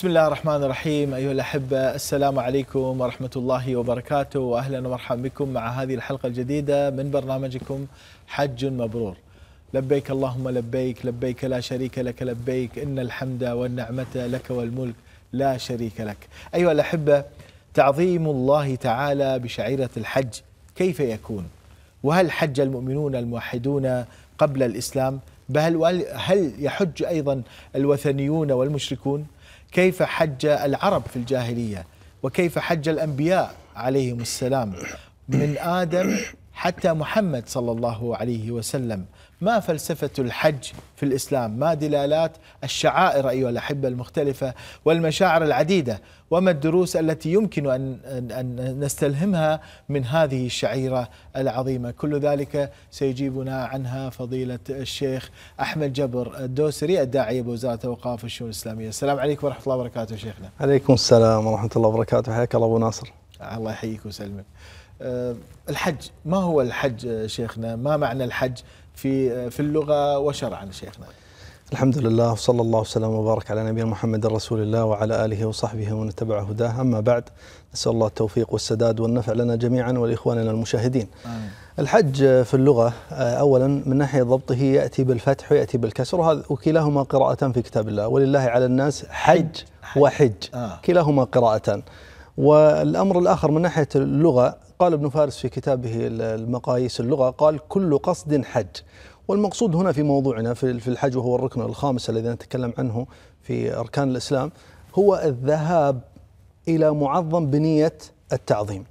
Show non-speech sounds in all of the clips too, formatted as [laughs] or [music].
بسم الله الرحمن الرحيم أيها الأحبة السلام عليكم ورحمة الله وبركاته وأهلا ومرحبا بكم مع هذه الحلقة الجديدة من برنامجكم حج مبرور لبيك اللهم لبيك لبيك لا شريك لك لبيك إن الحمد والنعمة لك والملك لا شريك لك أيها الأحبة تعظيم الله تعالى بشعيرة الحج كيف يكون وهل حج المؤمنون الموحدون قبل الإسلام بل هل يحج أيضا الوثنيون والمشركون؟ كيف حج العرب في الجاهلية وكيف حج الأنبياء عليهم السلام من آدم حتى محمد صلى الله عليه وسلم ما فلسفة الحج في الإسلام ما دلالات الشعائر أيها الأحبة المختلفة والمشاعر العديدة وما الدروس التي يمكن أن, أن نستلهمها من هذه الشعيرة العظيمة كل ذلك سيجيبنا عنها فضيلة الشيخ أحمد جبر الدوسري الداعية بوزارة أوقاف الشؤون الإسلامية السلام عليكم ورحمة الله وبركاته شيخنا عليكم السلام ورحمة الله وبركاته حياك الله أبو ناصر الله يحييك ويسلمك أه، الحج ما هو الحج شيخنا ما معنى الحج في في اللغه وشرعا شيخنا الحمد لله وصلى الله وسلم وبارك على نبينا محمد رسول الله وعلى اله وصحبه ومن اتبع هداه اما بعد نسال الله التوفيق والسداد والنفع لنا جميعا ولاخواننا المشاهدين. آمين. الحج في اللغه آه، اولا من ناحيه ضبطه ياتي بالفتح وياتي بالكسر وهذا وكلاهما قراءتان في كتاب الله ولله على الناس حج وحج آه. كلاهما قراءتان. والامر الاخر من ناحيه اللغه قال ابن فارس في كتابه المقاييس اللغة قال كل قصد حج والمقصود هنا في موضوعنا في الحج وهو الركن الخامس الذي نتكلم عنه في أركان الإسلام هو الذهاب إلى معظم بنية التعظيم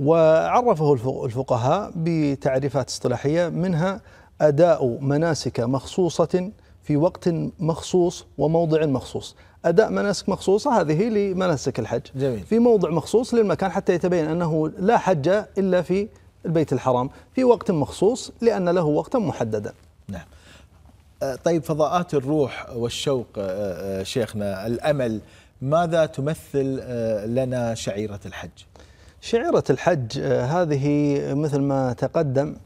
وعرفه الفقهاء بتعريفات اصطلاحية منها أداء مناسك مخصوصة في وقت مخصوص وموضع مخصوص اداء مناسك مخصوصه هذه لمناسك الحج جميل. في موضع مخصوص للمكان حتى يتبين انه لا حج الا في البيت الحرام في وقت مخصوص لان له وقتا محددا نعم أه، طيب فضاءات الروح والشوق أه، أه، شيخنا الامل ماذا تمثل لنا شعيره الحج شعيره الحج هذه مثل ما تقدم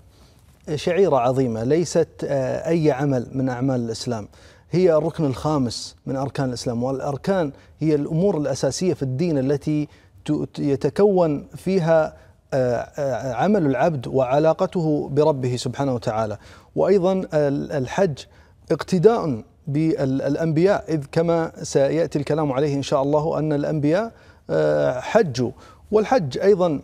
شعيره عظيمه ليست اي عمل من اعمال الاسلام هي الركن الخامس من أركان الإسلام والأركان هي الأمور الأساسية في الدين التي يتكون فيها آه، آه، عمل العبد وعلاقته بربه سبحانه وتعالى وأيضا الحج اقتداء بالأنبياء إذ كما سيأتي الكلام عليه إن شاء الله أن الأنبياء آه، حجوا والحج أيضا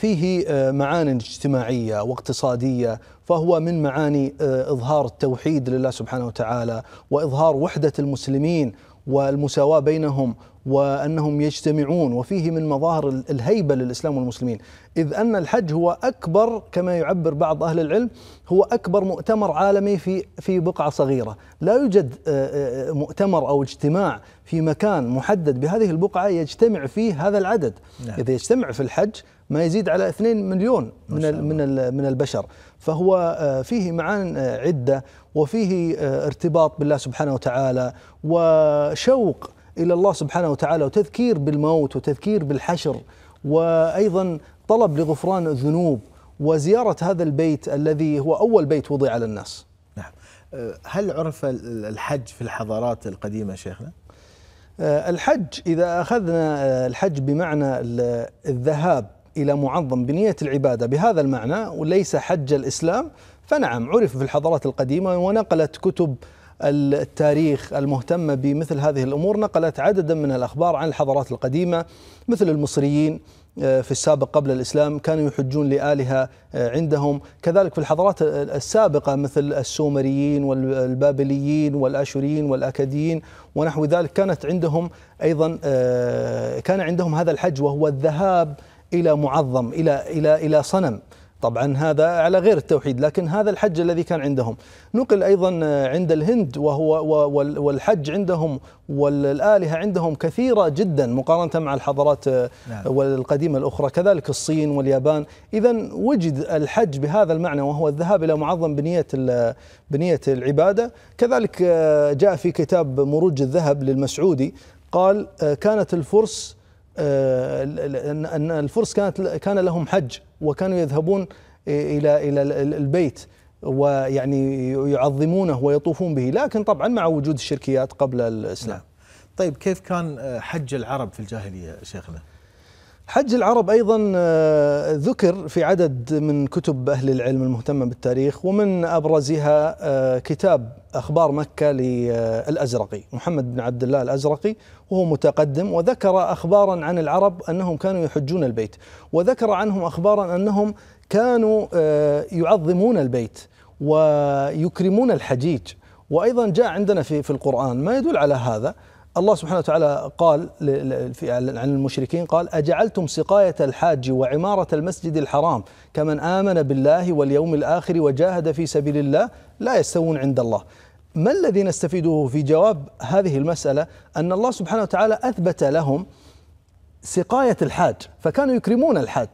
فيه آه، معان اجتماعيه واقتصاديه فهو من معاني آه، اظهار التوحيد لله سبحانه وتعالى واظهار وحده المسلمين والمساواه بينهم وأنهم يجتمعون وفيه من مظاهر الهيبة للإسلام والمسلمين إذ أن الحج هو أكبر كما يعبر بعض أهل العلم هو أكبر مؤتمر عالمي في, في بقعة صغيرة لا يوجد آه، آه، مؤتمر أو اجتماع في مكان محدد بهذه البقعة يجتمع فيه هذا العدد نعم. إذا يجتمع في الحج ما يزيد على 2 مليون من من من البشر فهو آه، فيه معان عده وفيه ارتباط بالله سبحانه وتعالى وشوق الى الله سبحانه وتعالى وتذكير بالموت وتذكير بالحشر وايضا طلب لغفران الذنوب وزياره هذا البيت الذي هو اول بيت وضع على الناس. نعم. أه، هل عرف الحج في الحضارات القديمه شيخنا؟ أه، الحج اذا اخذنا أه، الحج بمعنى الذهاب الى معظم بنيه العباده بهذا المعنى وليس حج الاسلام فنعم عرف في الحضارات القديمه ونقلت كتب التاريخ المهتمة بمثل هذه الأمور نقلت عددا من الأخبار عن الحضارات القديمة مثل المصريين آه، في السابق قبل الإسلام كانوا يحجون لآلهة آه، عندهم كذلك في الحضارات السابقة مثل السومريين والبابليين والآشوريين والأكاديين ونحو ذلك كانت عندهم أيضا آه، كان عندهم هذا الحج وهو الذهاب إلى معظم إلى إلى إلى صنم طبعا هذا على غير التوحيد لكن هذا الحج الذي كان عندهم نقل أيضا عند الهند وهو والحج عندهم والآلهة عندهم كثيرة جدا مقارنة مع الحضارات نعم. آه، القديمة الأخرى كذلك الصين واليابان إذا وجد الحج بهذا المعنى وهو الذهاب إلى معظم بنية بنية العبادة كذلك آه، جاء في كتاب مروج الذهب للمسعودي قال آه، كانت الفرس آه، ان الفرس كانت كان لهم حج وكانوا يذهبون الى الى البيت ويعني يعظمونه ويطوفون به لكن طبعا مع وجود الشركيات قبل الاسلام. نعم. طيب كيف كان آه، حج العرب في الجاهليه شيخنا؟ حج العرب ايضا آه، ذكر في عدد من كتب اهل العلم المهتمه بالتاريخ ومن ابرزها آه، كتاب اخبار مكه للازرقي محمد بن عبد الله الازرقي وهو متقدم وذكر اخبارا عن العرب انهم كانوا يحجون البيت وذكر عنهم اخبارا انهم كانوا آه، يعظمون البيت ويكرمون الحجيج وايضا جاء عندنا في في القران ما يدل على هذا الله سبحانه وتعالى قال عن المشركين قال أجعلتم سقاية الحاج وعمارة المسجد الحرام كمن آمن بالله واليوم الآخر وجاهد في سبيل الله لا يستوون عند الله ما الذي نستفيده في جواب هذه المسألة أن الله سبحانه وتعالى أثبت لهم سقاية الحاج فكانوا يكرمون الحاج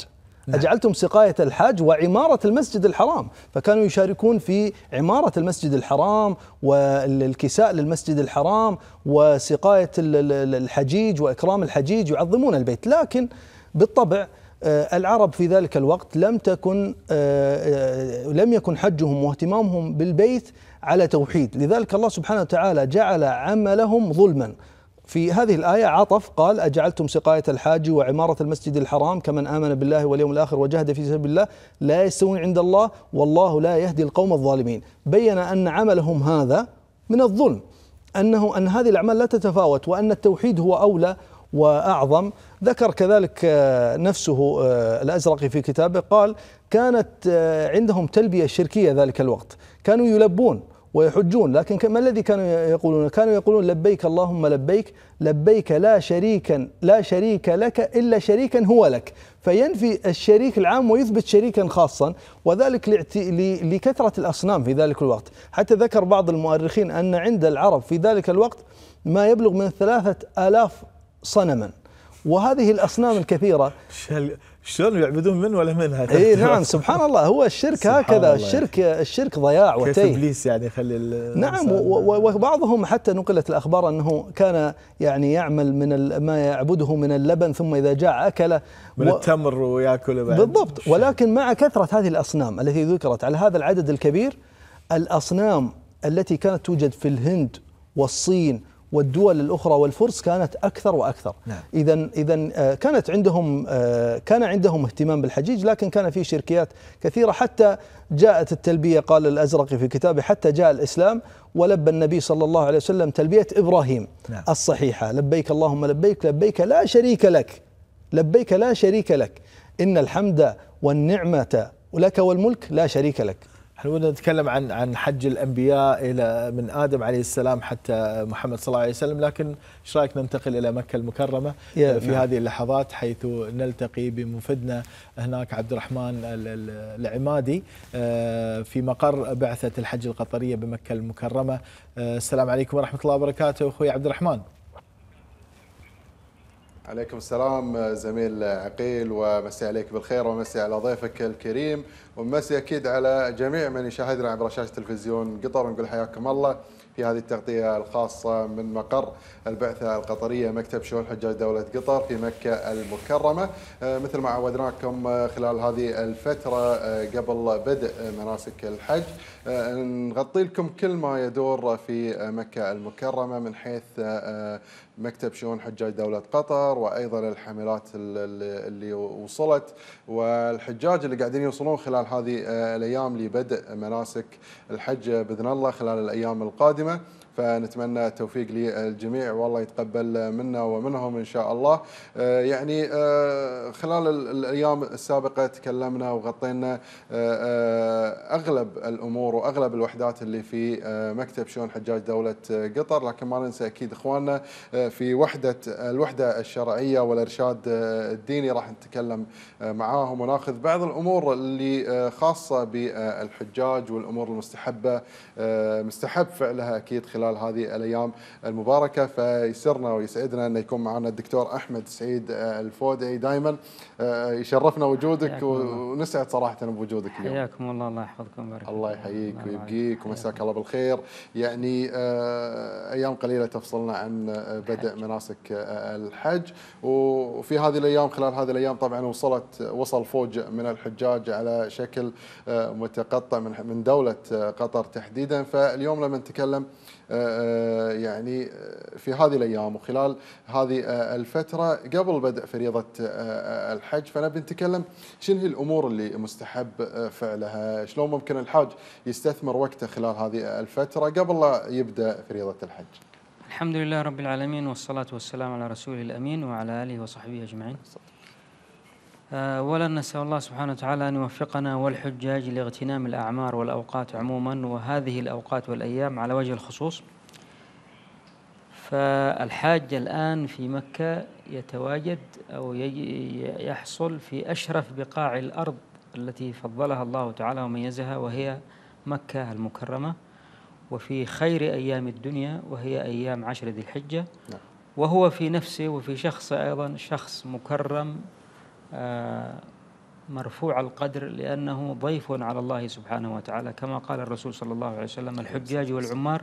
نعم. أجعلتم سقاية الحج وعمارة المسجد الحرام فكانوا يشاركون في عمارة المسجد الحرام والكساء للمسجد الحرام وسقاية الحجيج وإكرام الحجيج يعظمون البيت لكن بالطبع آه، العرب في ذلك الوقت لم تكن آه، آه، لم يكن حجهم واهتمامهم بالبيت على توحيد لذلك الله سبحانه وتعالى جعل عملهم ظلما في هذه الآية عطف قال أجعلتم سقاية الحاج وعمارة المسجد الحرام كمن آمن بالله واليوم الآخر وجاهد في سبيل الله لا يستوون عند الله والله لا يهدي القوم الظالمين بين أن عملهم هذا من الظلم أنه أن هذه الأعمال لا تتفاوت وأن التوحيد هو أولى واعظم ذكر كذلك آه، نفسه آه، الازرقي في كتابه قال كانت آه، عندهم تلبيه شركيه ذلك الوقت كانوا يلبون ويحجون لكن ما الذي كانوا يقولون كانوا يقولون لبيك اللهم لبيك لبيك لا شريكا لا شريك لك إلا شريكا هو لك فينفي الشريك العام ويثبت شريكا خاصا وذلك لكثرة الأصنام في ذلك الوقت حتى ذكر بعض المؤرخين أن عند العرب في ذلك الوقت ما يبلغ من ثلاثة آلاف صنما وهذه الأصنام الكثيرة شلون يعبدون من ولا منها اي نعم سبحان الله هو الشرك هكذا الشرك الشرك ضياع وتي كيف ابليس يعني يخلي نعم وبعضهم حتى نقلت الاخبار انه كان يعني يعمل من ما يعبده من اللبن ثم اذا جاع اكله من و التمر وياكله بعد بالضبط ولكن مع كثره هذه الاصنام التي ذكرت على هذا العدد الكبير الاصنام التي كانت توجد في الهند والصين والدول الأخرى والفرس كانت أكثر وأكثر نعم. إذا إذا آه، كانت عندهم آه، كان عندهم اهتمام بالحجيج لكن كان في شركيات كثيرة حتى جاءت التلبية قال الأزرق في كتابه حتى جاء الإسلام ولبى النبي صلى الله عليه وسلم تلبية إبراهيم نعم. الصحيحة لبيك اللهم لبيك لبيك لا شريك لك لبيك لا شريك لك إن الحمد والنعمة لك والملك لا شريك لك احنا نتكلم عن عن حج الانبياء الى من ادم عليه السلام حتى محمد صلى الله عليه وسلم لكن ايش رايك ننتقل الى مكه المكرمه في نعم. هذه اللحظات حيث نلتقي بمفدنا هناك عبد الرحمن العمادي آه، في مقر بعثه الحج القطريه بمكه المكرمه آه، السلام عليكم ورحمه الله وبركاته اخوي عبد الرحمن عليكم السلام زميل عقيل ومسي عليك بالخير ومسي على ضيفك الكريم ومسي اكيد على جميع من يشاهدنا عبر شاشه تلفزيون قطر نقول حياكم الله في هذه التغطيه الخاصه من مقر البعثه القطريه مكتب شؤون حجاج دوله قطر في مكه المكرمه آه، مثل ما عودناكم آه، خلال هذه الفتره آه، قبل بدء مناسك الحج نغطي لكم كل ما يدور في مكه المكرمه من حيث مكتب شؤون حجاج دولة قطر وأيضا الحملات اللي وصلت والحجاج اللي قاعدين يوصلون خلال هذه آه، الأيام لبدء مناسك الحج بإذن الله خلال الأيام القادمة فنتمنى التوفيق للجميع والله يتقبل منا ومنهم ان شاء الله آه، يعني آه، خلال الايام السابقه تكلمنا وغطينا آه، اغلب الامور واغلب الوحدات اللي في مكتب شؤون حجاج دوله قطر لكن ما ننسى اكيد اخواننا في وحده الوحده الشرعيه والارشاد الديني راح نتكلم معاهم وناخذ بعض الامور اللي خاصه بالحجاج والامور المستحبه مستحب فعلها اكيد خلال خلال هذه الايام المباركه فيسرنا ويسعدنا ان يكون معنا الدكتور احمد سعيد آه، الفودي دائما آه، يشرفنا وجودك ونسعد صراحه بوجودك اليوم حياكم الله الله يحفظكم ويبارك الله يحييك ويبقيك ومساك الله بالخير يعني آه، ايام قليله تفصلنا عن آه، بدء مناسك الحج وفي هذه الايام خلال هذه الايام طبعا وصلت وصل فوج من الحجاج على شكل متقطع من من دوله قطر تحديدا فاليوم لما نتكلم يعني في هذه الايام وخلال هذه الفتره قبل بدء فريضه الحج الحج فانا بنتكلم شنو هي الامور اللي مستحب آه، فعلها شلون ممكن الحاج يستثمر وقته خلال هذه الفتره قبل لا يبدا فريضه الحج الحمد لله رب العالمين والصلاة والسلام على رسول الأمين وعلى آله وصحبه أجمعين آه، أولا نسأل الله سبحانه وتعالى أن يوفقنا والحجاج لاغتنام الأعمار والأوقات عموما وهذه الأوقات والأيام على وجه الخصوص فالحاج الآن في مكة يتواجد أو يحصل في أشرف بقاع الأرض التي فضلها الله تعالى وميزها وهي مكة المكرمة وفي خير أيام الدنيا وهي أيام عشر ذي الحجة نعم. وهو في نفسه وفي شخصه أيضا شخص مكرم آه، مرفوع القدر لأنه ضيف على الله سبحانه وتعالى كما قال الرسول صلى الله عليه وسلم الحجاج والعمار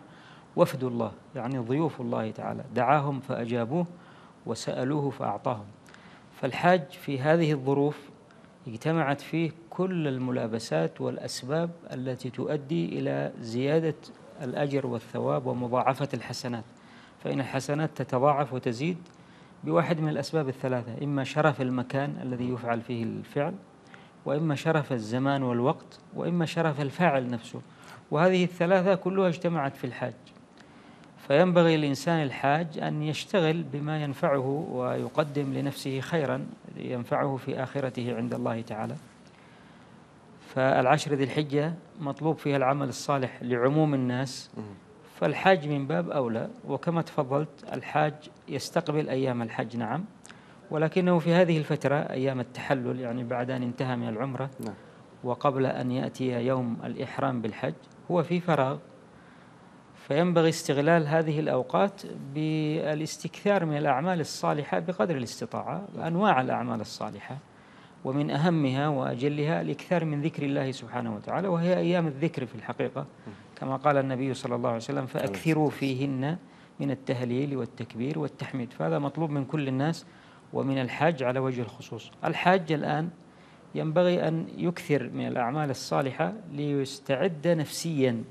وفد الله يعني ضيوف الله تعالى دعاهم فأجابوه وسألوه فأعطاهم فالحاج في هذه الظروف اجتمعت فيه كل الملابسات والأسباب التي تؤدي إلى زيادة الأجر والثواب ومضاعفة الحسنات فإن الحسنات تتضاعف وتزيد بواحد من الأسباب الثلاثة إما شرف المكان الذي يفعل فيه الفعل وإما شرف الزمان والوقت وإما شرف الفاعل نفسه وهذه الثلاثة كلها اجتمعت في الحاج فينبغي الإنسان الحاج أن يشتغل بما ينفعه ويقدم لنفسه خيرا ينفعه في آخرته عند الله تعالى فالعشر ذي الحجة مطلوب فيها العمل الصالح لعموم الناس فالحاج من باب أولى وكما تفضلت الحاج يستقبل أيام الحج نعم ولكنه في هذه الفترة أيام التحلل يعني بعد أن انتهى من العمرة نعم. وقبل أن يأتي يوم الإحرام بالحج هو في فراغ فينبغي استغلال هذه الأوقات بالاستكثار من الأعمال الصالحة بقدر الاستطاعة أنواع الأعمال الصالحة ومن أهمها وأجلها الإكثار من ذكر الله سبحانه وتعالى وهي أيام الذكر في الحقيقة كما قال النبي صلى الله عليه وسلم فأكثروا فيهن من التهليل والتكبير والتحميد فهذا مطلوب من كل الناس ومن الحاج على وجه الخصوص الحاج الآن ينبغي أن يكثر من الأعمال الصالحة ليستعد نفسيا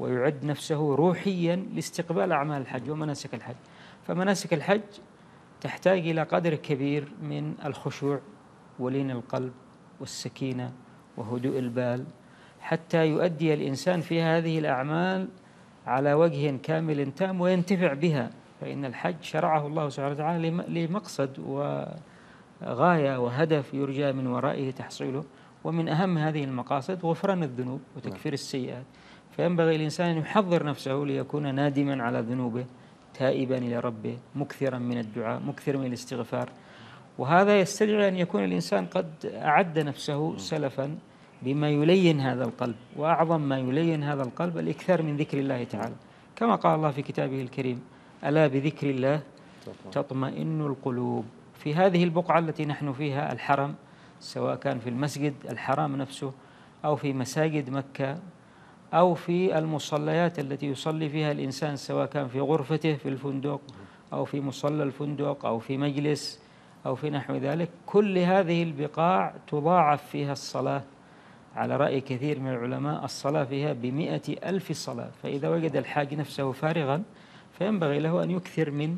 ويعد نفسه روحيا لاستقبال أعمال الحج ومناسك الحج فمناسك الحج تحتاج إلى قدر كبير من الخشوع ولين القلب والسكينة وهدوء البال حتى يؤدي الإنسان في هذه الأعمال على وجه كامل تام وينتفع بها فإن الحج شرعه الله سبحانه وتعالى لمقصد وغاية وهدف يرجى من ورائه تحصيله ومن أهم هذه المقاصد غفران الذنوب وتكفير نعم. السيئات فينبغي الإنسان أن يحضر نفسه ليكون نادما على ذنوبه تائبا إلى ربه مكثرا من الدعاء مكثرا من الاستغفار وهذا يستدعي أن يكون الإنسان قد أعد نفسه سلفا بما يلين هذا القلب وأعظم ما يلين هذا القلب الإكثار من ذكر الله تعالى كما قال الله في كتابه الكريم ألا بذكر الله تطمئن القلوب في هذه البقعة التي نحن فيها الحرم سواء كان في المسجد الحرام نفسه أو في مساجد مكة أو في المصليات التي يصلي فيها الإنسان سواء كان في غرفته في الفندق أو في مصلى الفندق أو في مجلس أو في نحو ذلك كل هذه البقاع تضاعف فيها الصلاة على رأي كثير من العلماء الصلاة فيها بمئة ألف صلاة فإذا وجد الحاج نفسه فارغا فينبغي له أن يكثر من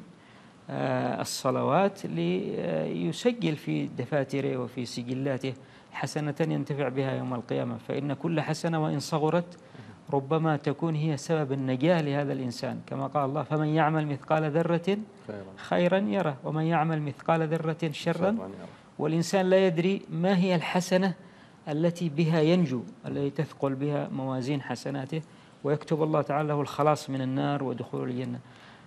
آه، الصلوات ليسجل في دفاتره وفي سجلاته حسنة ينتفع بها يوم القيامة فإن كل حسنة وإن صغرت ربما تكون هي سبب النجاة لهذا الإنسان كما قال الله فمن يعمل مثقال ذرة خيرا يره ومن يعمل مثقال ذرة شرا والإنسان لا يدري ما هي الحسنة التي بها ينجو التي تثقل بها موازين حسناته ويكتب الله تعالى له الخلاص من النار ودخول الجنة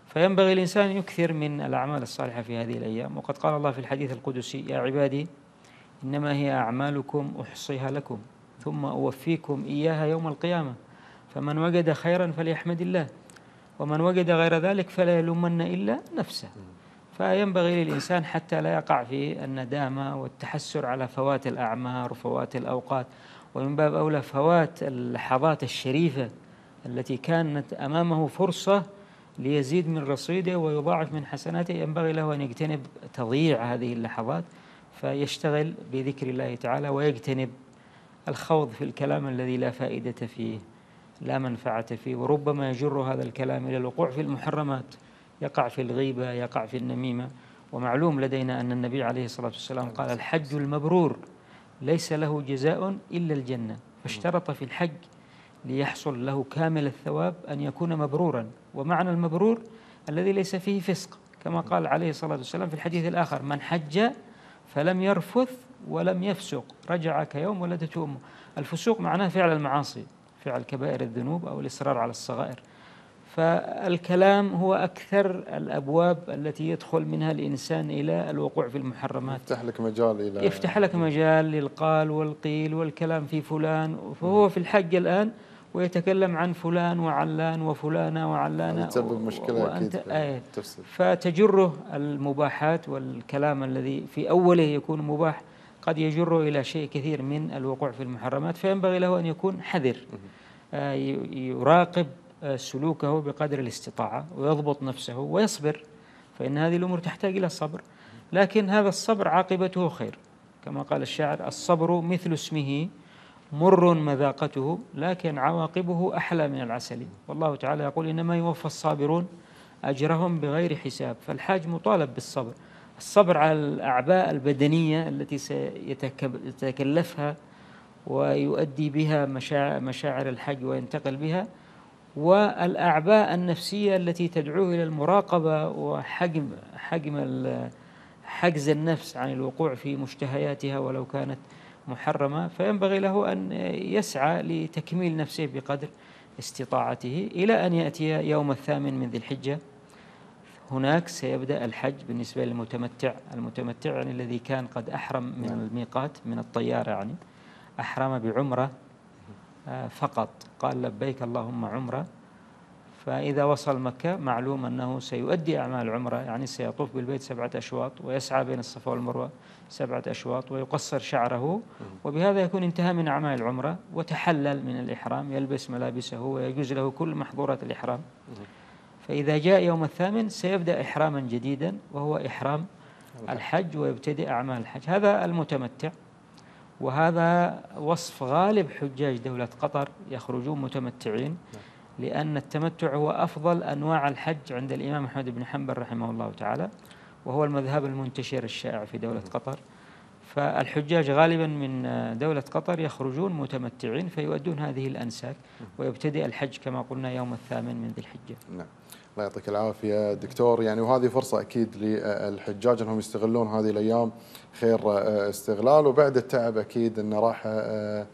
فينبغي الإنسان يكثر من الأعمال الصالحة في هذه الأيام وقد قال الله في الحديث القدسي يا عبادي إنما هي أعمالكم أحصيها لكم ثم أوفيكم إياها يوم القيامة فمن وجد خيرا فليحمد الله ومن وجد غير ذلك فلا يلومن إلا نفسه فينبغي للإنسان حتى لا يقع في الندامة والتحسر على فوات الأعمار وفوات الأوقات ومن باب أولى فوات اللحظات الشريفة التي كانت أمامه فرصة ليزيد من رصيده ويضاعف من حسناته ينبغي له أن يجتنب تضييع هذه اللحظات فيشتغل بذكر الله تعالى ويجتنب الخوض في الكلام الذي لا فائدة فيه لا منفعة فيه وربما يجر هذا الكلام إلى الوقوع في المحرمات يقع في الغيبة يقع في النميمة ومعلوم لدينا أن النبي عليه الصلاة والسلام قال الحج المبرور ليس له جزاء إلا الجنة فاشترط في الحج ليحصل له كامل الثواب أن يكون مبرورا ومعنى المبرور الذي ليس فيه فسق كما قال عليه الصلاة والسلام في الحديث الآخر من حج فلم يرفث ولم يفسق رجع كيوم ولدته أمه الفسوق معناه فعل المعاصي فعل كبائر الذنوب أو الإصرار على الصغائر فالكلام هو أكثر الأبواب التي يدخل منها الإنسان إلى الوقوع في المحرمات يفتح لك مجال إلى يفتح لك مجال للقال والقيل والكلام في فلان فهو في الحج الآن ويتكلم عن فلان وعلان وفلانة وعلانة يعني تسبب مشكلة وأنت أكيد آية تفسد. فتجره المباحات والكلام الذي في أوله يكون مباح قد يجره إلى شيء كثير من الوقوع في المحرمات فينبغي له أن يكون حذر آه، يراقب آه، سلوكه بقدر الاستطاعة ويضبط نفسه ويصبر فإن هذه الأمور تحتاج إلى الصبر لكن هذا الصبر عاقبته خير كما قال الشاعر الصبر مثل اسمه مر مذاقته لكن عواقبه أحلى من العسل والله تعالى يقول إنما يوفى الصابرون أجرهم بغير حساب فالحاج مطالب بالصبر الصبر على الأعباء البدنية التي سيتكلفها ويؤدي بها مشاعر الحج وينتقل بها والأعباء النفسية التي تدعوه إلى المراقبة وحجم حجم حجز النفس عن الوقوع في مشتهياتها ولو كانت محرمة فينبغي له أن يسعى لتكميل نفسه بقدر استطاعته إلى أن يأتي يوم الثامن من ذي الحجة هناك سيبدأ الحج بالنسبة للمتمتع المتمتع يعني الذي كان قد أحرم من نعم. الميقات من الطيارة يعني أحرم بعمرة آه، فقط قال لبيك اللهم عمرة فإذا وصل مكة معلوم أنه سيؤدي أعمال عمرة يعني سيطوف بالبيت سبعة أشواط ويسعى بين الصفا والمروة سبعة أشواط ويقصر شعره وبهذا يكون انتهى من أعمال العمرة وتحلل من الإحرام يلبس ملابسه ويجوز له كل محظورات الإحرام فإذا جاء يوم الثامن سيبدأ إحراما جديدا وهو إحرام الحج ويبتدئ أعمال الحج هذا المتمتع وهذا وصف غالب حجاج دولة قطر يخرجون متمتعين لأن التمتع هو أفضل أنواع الحج عند الإمام أحمد بن حنبل رحمه الله تعالى وهو المذهب المنتشر الشائع في دولة قطر فالحجاج غالبا من دولة قطر يخرجون متمتعين فيؤدون هذه الأنساك ويبتدئ الحج كما قلنا يوم الثامن من ذي الحجة نعم الله يعطيك العافيه دكتور يعني وهذه فرصه اكيد للحجاج انهم يستغلون هذه الايام خير آه، استغلال وبعد التعب اكيد انه راح آه،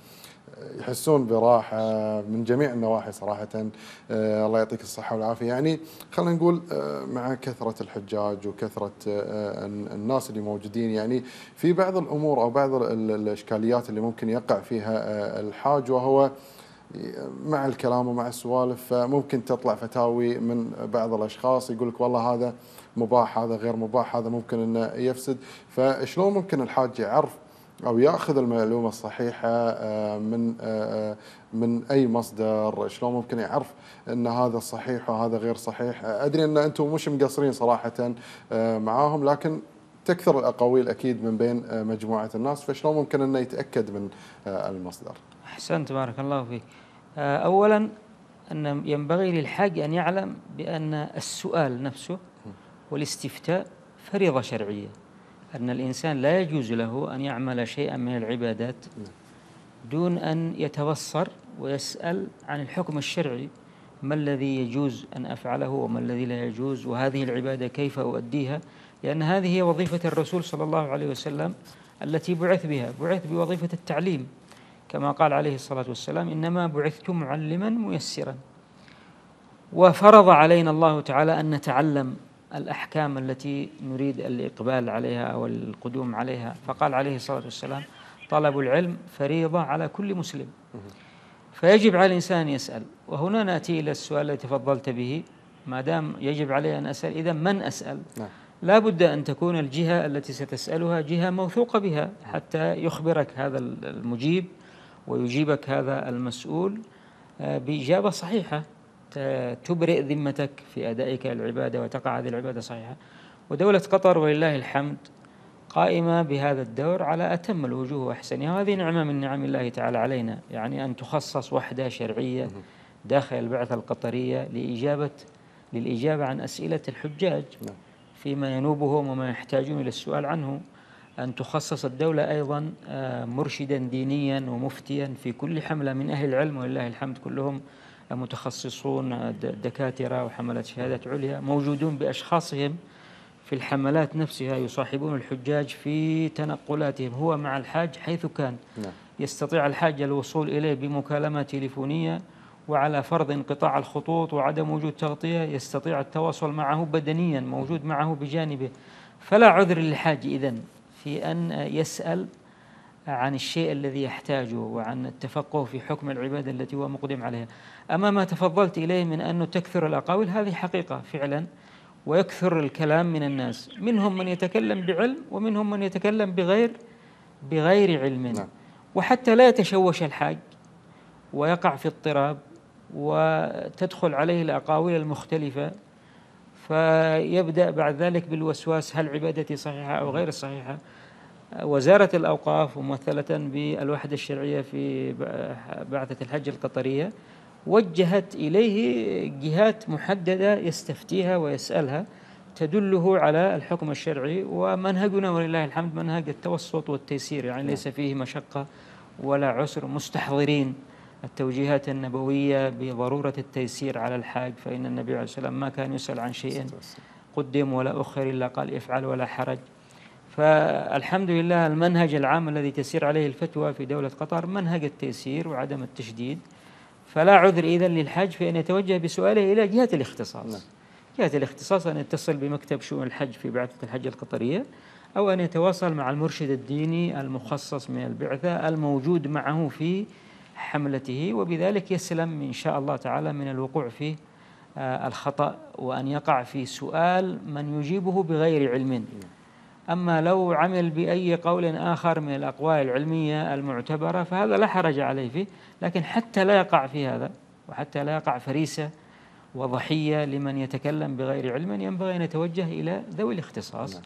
يحسون براحة من جميع النواحي صراحة آه، الله يعطيك الصحة والعافية يعني خلينا نقول مع كثرة الحجاج وكثرة الناس اللي موجودين يعني في بعض الأمور أو بعض الإشكاليات اللي ممكن يقع فيها الحاج وهو مع الكلام ومع السوالف فممكن تطلع فتاوي من بعض الاشخاص يقول لك والله هذا مباح هذا غير مباح هذا ممكن انه يفسد فشلون ممكن الحاج يعرف او ياخذ المعلومه الصحيحه آه، من آه، آه، من اي مصدر شلون ممكن يعرف ان هذا صحيح وهذا غير صحيح ادري ان انتم مش مقصرين صراحه معاهم لكن تكثر الاقاويل اكيد من بين مجموعه الناس فشلون ممكن انه يتاكد من المصدر أحسنت بارك الله فيك آه، أولا أن ينبغي للحاج أن يعلم بأن السؤال نفسه والاستفتاء فريضة شرعية أن الإنسان لا يجوز له أن يعمل شيئا من العبادات دون أن يتبصر ويسأل عن الحكم الشرعي ما الذي يجوز أن أفعله وما الذي لا يجوز وهذه العبادة كيف أؤديها لأن هذه هي وظيفة الرسول صلى الله عليه وسلم التي بعث بها بعث بوظيفة التعليم كما قال عليه الصلاة والسلام إنما بعثت معلما ميسرا وفرض علينا الله تعالى أن نتعلم الأحكام التي نريد الإقبال عليها أو القدوم عليها فقال عليه الصلاة والسلام طلب العلم فريضة على كل مسلم فيجب على الإنسان يسأل وهنا نأتي إلى السؤال الذي تفضلت به ما دام يجب علي أن أسأل إذا من أسأل نعم. لا بد أن تكون الجهة التي ستسألها جهة موثوقة بها حتى يخبرك هذا المجيب ويجيبك هذا المسؤول آه، بإجابة صحيحة تبرئ ذمتك في أدائك العبادة وتقع هذه العبادة صحيحة ودولة قطر ولله الحمد قائمة بهذا الدور على أتم الوجوه وأحسنها وهذه نعمة من نعم الله تعالى علينا يعني أن تخصص وحدة شرعية داخل البعثة القطرية لإجابة للإجابة عن أسئلة الحجاج نعم. فيما ينوبهم وما يحتاجون إلى السؤال عنه أن تخصص الدولة أيضا آه، مرشدا دينيا ومفتيا في كل حملة من أهل العلم ولله الحمد كلهم آه، متخصصون آه، دكاترة وحملة شهادات عليا موجودون بأشخاصهم في الحملات نفسها يصاحبون الحجاج في تنقلاتهم هو مع الحاج حيث كان نعم. يستطيع الحاج الوصول إليه بمكالمة تليفونية وعلى فرض انقطاع الخطوط وعدم وجود تغطية يستطيع التواصل معه بدنيا موجود معه بجانبه فلا عذر للحاج إذن في أن يسأل عن الشيء الذي يحتاجه وعن التفقه في حكم العبادة التي هو مقدم عليها أما ما تفضلت إليه من أنه تكثر الأقاويل هذه حقيقة فعلا ويكثر الكلام من الناس منهم من يتكلم بعلم ومنهم من يتكلم بغير بغير علم نعم. وحتى لا يتشوش الحاج ويقع في اضطراب وتدخل عليه الأقاويل المختلفة فيبدأ بعد ذلك بالوسواس هل عبادتي صحيحة أو غير صحيحة وزارة الأوقاف ممثلة بالوحدة الشرعية في بعثة الحج القطرية وجهت إليه جهات محددة يستفتيها ويسألها تدله على الحكم الشرعي ومنهجنا ولله الحمد منهج التوسط والتيسير يعني ليس فيه مشقة ولا عسر مستحضرين التوجيهات النبوية بضرورة التيسير على الحاج فإن النبي عليه السلام ما كان يسأل عن شيء قدم ولا أخر إلا قال افعل ولا حرج فالحمد لله المنهج العام الذي تسير عليه الفتوى في دولة قطر منهج التيسير وعدم التشديد فلا عذر إذا للحج في أن يتوجه بسؤاله إلى جهة الاختصاص نعم. جهة الاختصاص أن يتصل بمكتب شؤون الحج في بعثة الحج القطرية أو أن يتواصل مع المرشد الديني المخصص من البعثة الموجود معه في حملته وبذلك يسلم إن شاء الله تعالى من الوقوع في آه، الخطأ وأن يقع في سؤال من يجيبه بغير علم نعم. أما لو عمل بأي قول آخر من الأقوال العلمية المعتبرة فهذا لا حرج عليه فيه لكن حتى لا يقع في هذا وحتى لا يقع فريسة وضحية لمن يتكلم بغير علم ينبغي أن يتوجه إلى ذوي الاختصاص نعم.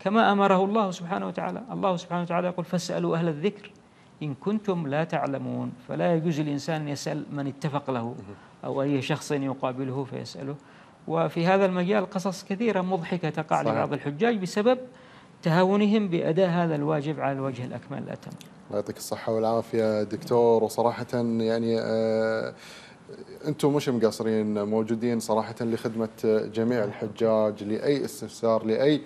كما أمره الله سبحانه وتعالى الله سبحانه وتعالى يقول فاسألوا أهل الذكر إن كنتم لا تعلمون فلا يجوز الإنسان أن يسأل من اتفق له أو أي شخص يقابله فيسأله وفي هذا المجال قصص كثيرة مضحكة تقع لبعض الحجاج بسبب تهاونهم بأداء هذا الواجب على الوجه الأكمل الأتم الله يعطيك الصحة والعافية دكتور وصراحة يعني آه، انتم مش مقصرين موجودين صراحه لخدمه جميع الحجاج لاي استفسار لاي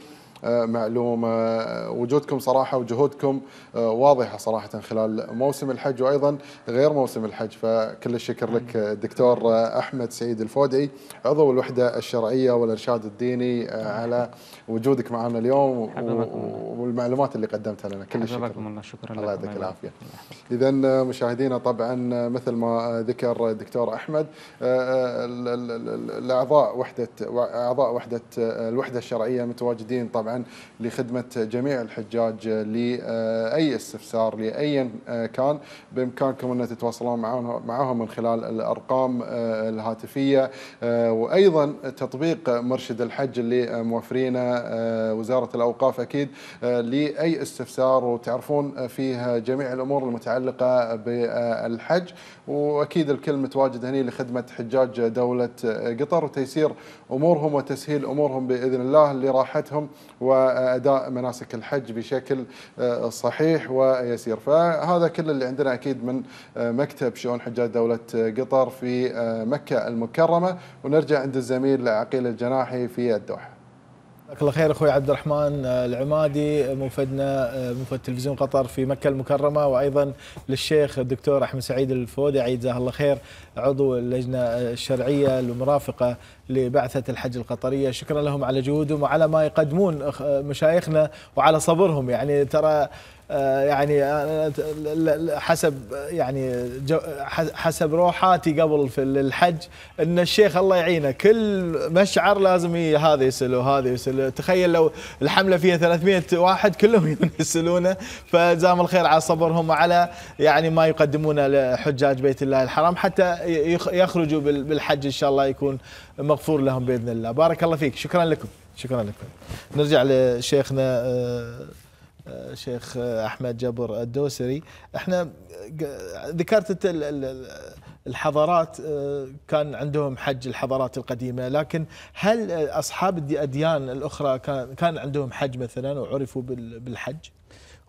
آه، معلومة آه، وجودكم صراحة وجهودكم آه، واضحة صراحة خلال موسم الحج وأيضا غير موسم الحج فكل الشكر لك دكتور أحمد سعيد الفودعي عضو الوحدة الشرعية والإرشاد الديني على وجودك معنا اليوم والمعلومات اللي قدمتها لنا كل الشكر الله شكرا الله يعطيك العافية إذا مشاهدينا طبعا مثل ما ذكر الدكتور أحمد الأعضاء وحدة أعضاء وحدة الوحدة الشرعية متواجدين طبعا طبعا لخدمة جميع الحجاج لأي استفسار لأيا كان بإمكانكم أن تتواصلون معهم من خلال الأرقام آه، الهاتفية آه، وأيضا تطبيق مرشد الحج اللي موفرينه آه، وزارة الأوقاف أكيد لأي استفسار وتعرفون فيه جميع الأمور المتعلقة بالحج وأكيد الكل متواجد هنا لخدمة حجاج دولة قطر وتيسير أمورهم وتسهيل أمورهم بإذن الله لراحتهم وأداء مناسك الحج بشكل آه، صحيح ويسير فهذا كل اللي عندنا أكيد من آه، مكتب شؤون حجاج دولة آه، قطر في مكة المكرمة ونرجع عند الزميل عقيل الجناحي في الدوحة جزاك الله خير اخوي عبد الرحمن آه، العمادي آه، موفدنا آه، موفد تلفزيون قطر في مكه المكرمه وايضا للشيخ الدكتور احمد سعيد الفودعي جزاه الله خير عضو اللجنه الشرعيه المرافقه لبعثه الحج القطريه شكرا لهم على جهودهم وعلى ما يقدمون مشايخنا وعلى صبرهم يعني ترى آه، يعني آه، حسب يعني حسب روحاتي قبل في الحج ان الشيخ الله يعينه كل مشعر لازم هذا يسله هذا يسله تخيل لو الحمله فيها 300 واحد كلهم [laughs] يسلونه فجزاهم الخير على صبرهم وعلى يعني ما يقدمونه لحجاج بيت الله الحرام حتى يخرجوا بالحج ان شاء الله يكون مغفور لهم باذن الله بارك الله فيك شكرا لكم شكرا لكم نرجع لشيخنا آه، شيخ احمد جبر الدوسري احنا ذكرت الحضارات آه، كان عندهم حج الحضارات القديمه لكن هل اصحاب الاديان الاخرى كان كان عندهم حج مثلا وعرفوا بالحج؟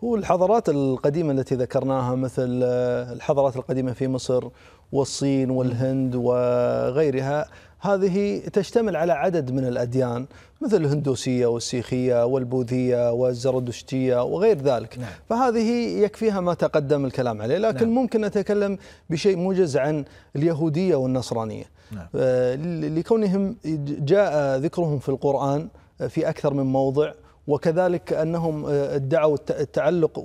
هو الحضارات القديمة التي ذكرناها مثل آه، الحضارات القديمة في مصر والصين والهند وغيرها هذه تشتمل على عدد من الأديان مثل الهندوسية والسيخية والبوذية والزردشتية وغير ذلك نعم. فهذه يكفيها ما تقدم الكلام عليه لكن نعم. ممكن نتكلم بشيء موجز عن اليهودية والنصرانية نعم. آه، لكونهم جاء ذكرهم في القرآن آه، في أكثر من موضع وكذلك انهم ادعوا آه، التعلق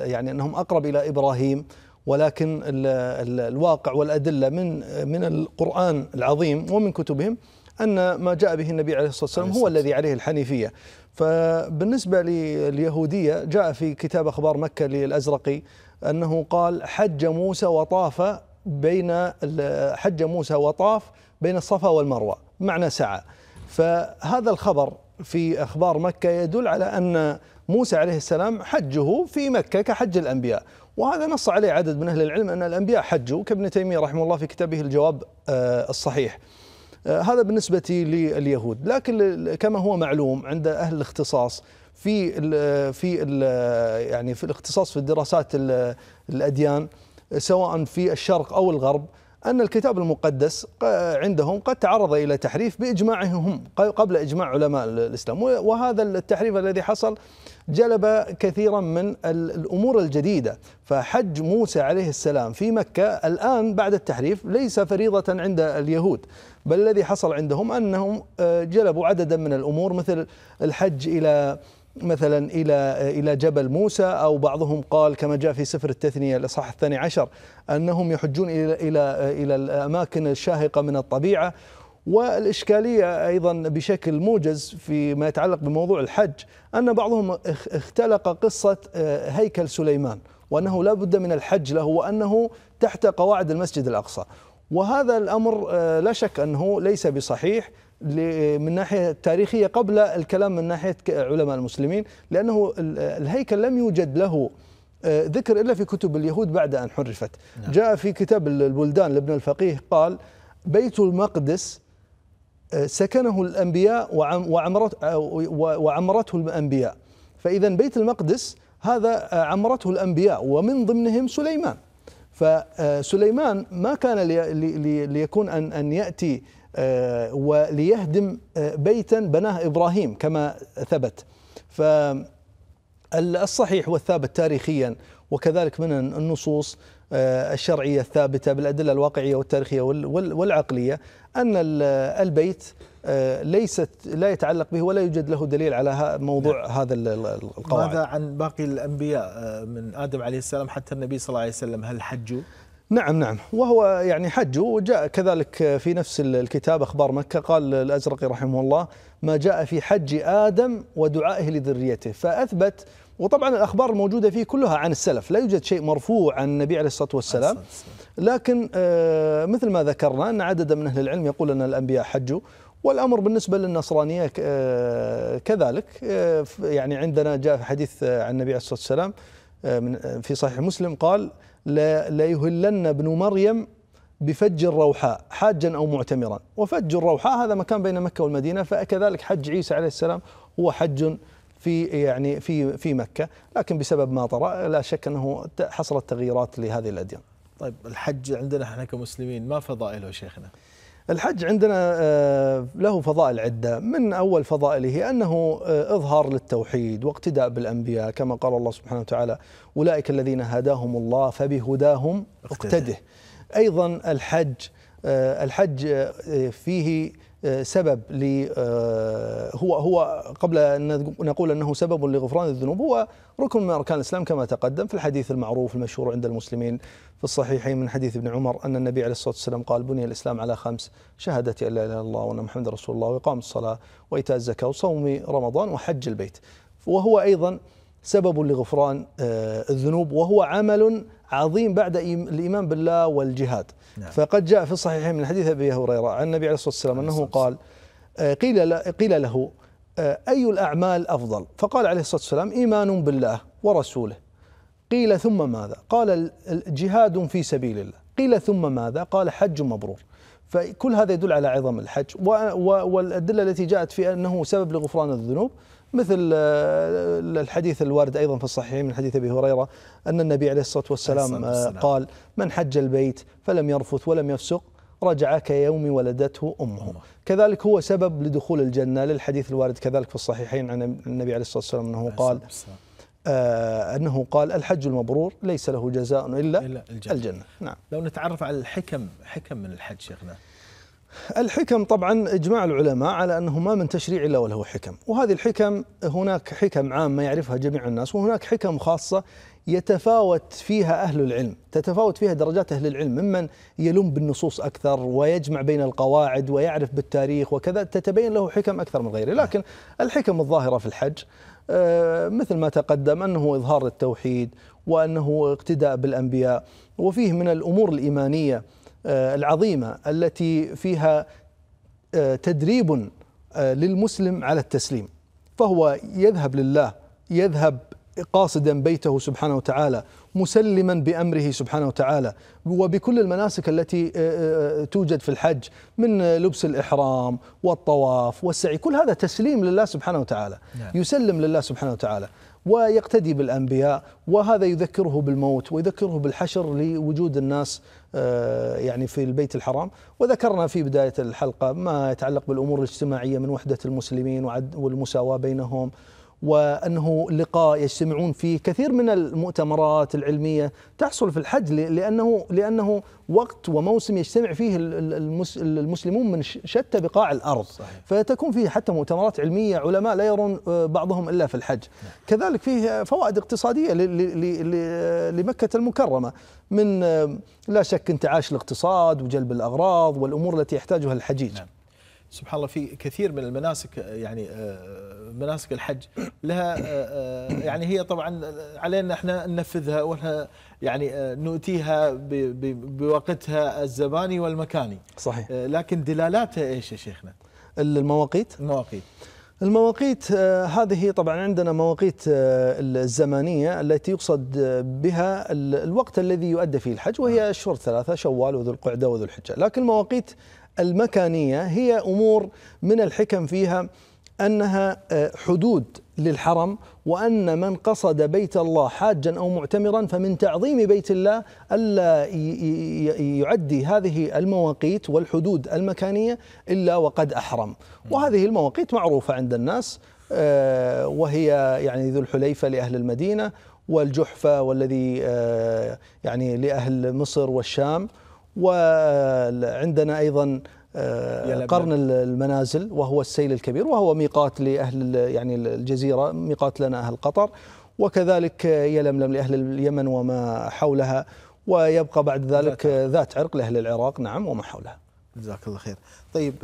يعني انهم اقرب الى ابراهيم ولكن الواقع والادله من من القران العظيم ومن كتبهم ان ما جاء به النبي عليه الصلاه والسلام هو الذي عليه الحنيفيه فبالنسبه لليهوديه جاء في كتاب اخبار مكه للازرقي انه قال حج موسى وطاف بين حج موسى وطاف بين الصفا والمروه معنى سعى فهذا الخبر في أخبار مكة يدل على أن موسى عليه السلام حجه في مكة كحج الأنبياء وهذا نص عليه عدد من أهل العلم أن الأنبياء حجوا كابن تيمية رحمه الله في كتابه الجواب آه، الصحيح آه، هذا بالنسبة لليهود لكن كما هو معلوم عند أهل الاختصاص في الـ في الـ يعني في الاختصاص في الدراسات الأديان سواء في الشرق أو الغرب أن الكتاب المقدس عندهم قد تعرض إلى تحريف بإجماعهم قبل إجماع علماء الإسلام وهذا التحريف الذي حصل جلب كثيرا من الأمور الجديدة فحج موسى عليه السلام في مكة الآن بعد التحريف ليس فريضة عند اليهود بل الذي حصل عندهم أنهم آه، جلبوا عددا من الأمور مثل الحج إلى مثلا إلى إلى جبل موسى أو بعضهم قال كما جاء في سفر التثنية الإصحاح الثاني عشر أنهم يحجون إلى إلى إلى الأماكن الشاهقة من الطبيعة والإشكالية أيضا بشكل موجز فيما يتعلق بموضوع الحج أن بعضهم اختلق قصة آه، هيكل سليمان وأنه لا بد من الحج له وأنه تحت قواعد المسجد الأقصى وهذا الأمر آه، لا شك أنه ليس بصحيح من ناحيه تاريخيه قبل الكلام من ناحيه علماء المسلمين لانه الهيكل لم يوجد له آه، ذكر الا في كتب اليهود بعد ان حرفت نعم. جاء في كتاب البلدان لابن الفقيه قال بيت المقدس آه، سكنه الانبياء وعمرته آه، وعمرته الانبياء فاذا بيت المقدس هذا عمرته الانبياء ومن ضمنهم سليمان فسليمان ما كان ليكون ان ان ياتي آه، وليهدم آه، بيتا بناه ابراهيم كما ثبت فالصحيح والثابت تاريخيا وكذلك من النصوص آه، الشرعيه الثابته بالادله الواقعيه والتاريخيه والعقليه ان البيت ليست لا يتعلق به ولا يوجد له دليل على موضوع لا. نعم. هذا القواعد ماذا عن باقي الانبياء من ادم عليه السلام حتى النبي صلى الله عليه وسلم هل حجوا؟ نعم نعم وهو يعني حج وجاء كذلك في نفس الكتاب أخبار مكة قال الأزرقي رحمه الله ما جاء في حج آدم ودعائه لذريته فأثبت وطبعا الأخبار الموجودة فيه كلها عن السلف لا يوجد شيء مرفوع عن النبي عليه الصلاة والسلام لكن آه، مثل ما ذكرنا أن عددا من أهل العلم يقول أن الأنبياء حجوا والأمر بالنسبة للنصرانية آه، كذلك آه، يعني عندنا جاء في حديث عن النبي عليه الصلاة والسلام في صحيح مسلم قال ليهلن ابن مريم بفج الروحاء حاجا او معتمرا وفج الروحاء هذا مكان بين مكه والمدينه فكذلك حج عيسى عليه السلام هو حج في يعني في في مكه لكن بسبب ما طرا لا شك انه حصلت تغييرات لهذه الاديان طيب الحج عندنا احنا كمسلمين ما فضائله شيخنا الحج عندنا آه، له فضائل عدة من أول فضائله أنه آه، إظهار للتوحيد واقتداء بالأنبياء كما قال الله سبحانه وتعالى أولئك الذين هداهم الله فبهداهم اقتده أيضا الحج آه، الحج فيه سبب ل آه، هو هو قبل ان نقول انه سبب لغفران الذنوب هو ركن من اركان الاسلام كما تقدم في الحديث المعروف المشهور عند المسلمين في الصحيحين من حديث ابن عمر ان النبي عليه الصلاه والسلام قال بني الاسلام على خمس شهاده ان لا اله الا الله وان محمد رسول الله واقام الصلاه وايتاء الزكاه وصوم رمضان وحج البيت وهو ايضا سبب لغفران آه، الذنوب وهو عمل عظيم بعد الإيمان بالله والجهاد نعم. فقد جاء في الصحيحين من حديث أبي هريرة عن النبي عليه الصلاة والسلام أنه قال آه، قيل, قيل له آه، أي الأعمال أفضل فقال عليه الصلاة والسلام إيمان بالله ورسوله قيل ثم ماذا قال جهاد في سبيل الله قيل ثم ماذا قال حج مبرور فكل هذا يدل على عظم الحج والأدلة التي جاءت في أنه سبب لغفران الذنوب مثل آه، الحديث الوارد أيضا في الصحيحين من حديث أبي هريرة أن النبي عليه الصلاة والسلام آه، قال من حج البيت فلم يرفث ولم يفسق رجع كيوم ولدته أمه كذلك هو سبب لدخول الجنة للحديث الوارد كذلك في الصحيحين عن النبي عليه الصلاة والسلام أنه قال آه، أنه قال الحج المبرور ليس له جزاء إلا, إلا الجنة, الجنة. نعم. لو نتعرف على الحكم حكم من الحج شيخنا الحكم طبعا اجماع العلماء على انه ما من تشريع الا وله حكم، وهذه الحكم هناك حكم عامه يعرفها جميع الناس وهناك حكم خاصه يتفاوت فيها اهل العلم، تتفاوت فيها درجات اهل العلم ممن يلم بالنصوص اكثر ويجمع بين القواعد ويعرف بالتاريخ وكذا تتبين له حكم اكثر من غيره، لكن الحكم الظاهره في الحج آه، مثل ما تقدم انه اظهار التوحيد وانه اقتداء بالانبياء وفيه من الامور الايمانيه آه، العظيمه التي فيها آه، تدريب آه، للمسلم على التسليم فهو يذهب لله يذهب قاصدا بيته سبحانه وتعالى مسلما بامره سبحانه وتعالى وبكل المناسك التي توجد في الحج من لبس الاحرام والطواف والسعي كل هذا تسليم لله سبحانه وتعالى نعم. يسلم لله سبحانه وتعالى ويقتدي بالانبياء وهذا يذكره بالموت ويذكره بالحشر لوجود الناس آه، يعني في البيت الحرام وذكرنا في بدايه الحلقه ما يتعلق بالامور الاجتماعيه من وحده المسلمين والمساواه بينهم وأنه لقاء يجتمعون فيه كثير من المؤتمرات العلمية تحصل في الحج لأنه, لأنه وقت وموسم يجتمع فيه المسلمون من شتى بقاع الأرض صحيح. فتكون فيه حتى مؤتمرات علمية علماء لا يرون آه، بعضهم إلا في الحج نعم. كذلك فيه فوائد اقتصادية لمكة المكرمة من آه، لا شك انتعاش الاقتصاد وجلب الأغراض والأمور التي يحتاجها الحجيج نعم. سبحان الله في كثير من المناسك يعني آه، مناسك الحج لها آه، آه، يعني هي طبعا علينا احنا ننفذها ولها يعني آه، نؤتيها بوقتها الزماني والمكاني صحيح لكن دلالاتها ايش يا شيخنا؟ المواقيت؟ المواقيت المواقيت هذه طبعا عندنا مواقيت الزمانيه التي يقصد بها الوقت الذي يؤدى فيه الحج وهي الشهور نعم. ثلاثه شوال وذو القعده وذو الحجه، لكن المواقيت المكانيه هي امور من الحكم فيها انها آه، حدود للحرم وان من قصد بيت الله حاجا او معتمرا فمن تعظيم بيت الله الا يعدي هذه المواقيت والحدود المكانيه الا وقد احرم وهذه المواقيت معروفه عند الناس آه، وهي يعني ذو الحليفه لاهل المدينه والجحفه والذي آه، يعني لاهل مصر والشام وعندنا ايضا آه، قرن المنازل وهو السيل الكبير وهو ميقات لأهل يعني الجزيرة ميقات لنا أهل قطر وكذلك يلملم لأهل اليمن وما حولها ويبقى بعد ذلك ذات عرق لأهل العراق نعم وما حولها جزاك الله خير طيب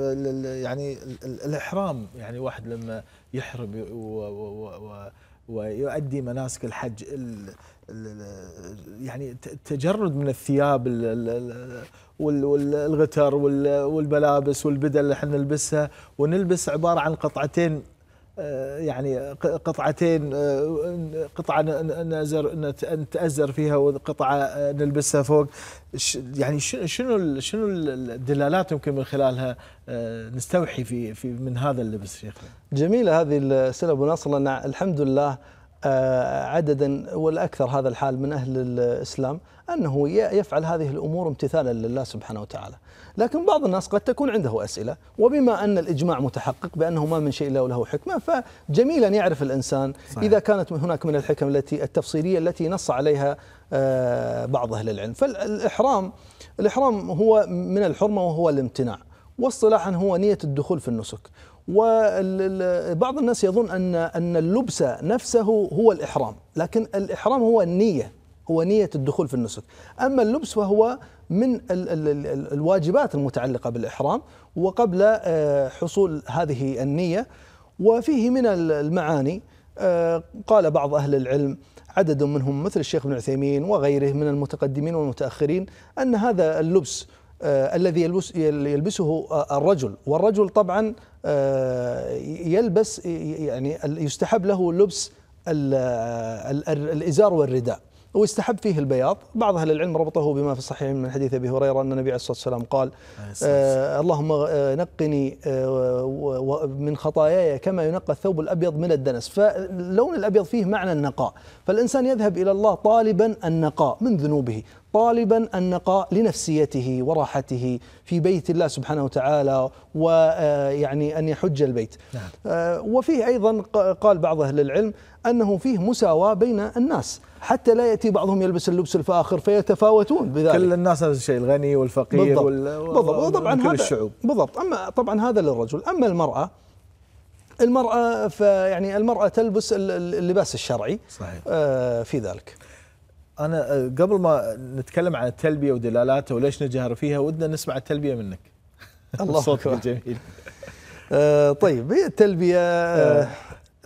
يعني الإحرام يعني واحد لما يحرم ويؤدي مناسك الحج يعني التجرد من الثياب والغتر والملابس والبدل اللي احنا نلبسها ونلبس عباره عن قطعتين آه، يعني قطعتين آه، قطعه نازر نتازر فيها وقطعه آه، نلبسها فوق يعني شنو شنو الدلالات يمكن من خلالها نستوحي في في من هذا اللبس شيخنا؟ جميله هذه الاسئله ابو ناصر لان الحمد لله آه، عددا والاكثر هذا الحال من اهل الاسلام انه يفعل هذه الامور امتثالا لله سبحانه وتعالى. لكن بعض الناس قد تكون عنده اسئله، وبما ان الاجماع متحقق بانه ما من شيء الا وله حكمه، فجميل ان يعرف الانسان صحيح. اذا كانت هناك من الحكم التي التفصيليه التي نص عليها آه، بعض اهل العلم، فالاحرام الاحرام هو من الحرمه وهو الامتناع، واصطلاحا هو نيه الدخول في النسك، وبعض الناس يظن أن أن اللبس نفسه هو الإحرام لكن الإحرام هو النية هو نية الدخول في النسك أما اللبس فهو من الواجبات المتعلقة بالإحرام وقبل آه، حصول هذه النية وفيه من المعاني آه، قال بعض أهل العلم عدد منهم مثل الشيخ ابن عثيمين وغيره من المتقدمين والمتأخرين أن هذا اللبس آه، الذي يلبسه الرجل والرجل طبعا آه، يلبس يعني يستحب له لبس آه، الازار والرداء واستحب فيه البياض بعض أهل العلم ربطه بما في الصحيح من حديث أبي هريرة أن النبي عليه الصلاة والسلام قال آه اللهم آه نقني آه من خطاياي كما ينقى الثوب الأبيض من الدنس فاللون الأبيض فيه معنى النقاء فالإنسان يذهب إلى الله طالبا النقاء من ذنوبه طالبا النقاء لنفسيته وراحته في بيت الله سبحانه وتعالى ويعني آه، أن يحج البيت نعم. آه، وفيه أيضا قال بعض أهل العلم أنه فيه مساواة بين الناس حتى لا ياتي بعضهم يلبس اللبس الفاخر فيتفاوتون بذلك كل الناس نفس الشيء الغني والفقير بالضبط وال... بالضبط وطبعا هذا الشعوب بالضبط اما طبعا هذا للرجل اما المراه المرأة فيعني المرأة تلبس اللباس الشرعي صحيح. آه، في ذلك أنا آه، قبل ما نتكلم عن التلبية ودلالاتها وليش نجهر فيها ودنا نسمع التلبية منك الله [laughs] صوتك الجميل آه، طيب التلبية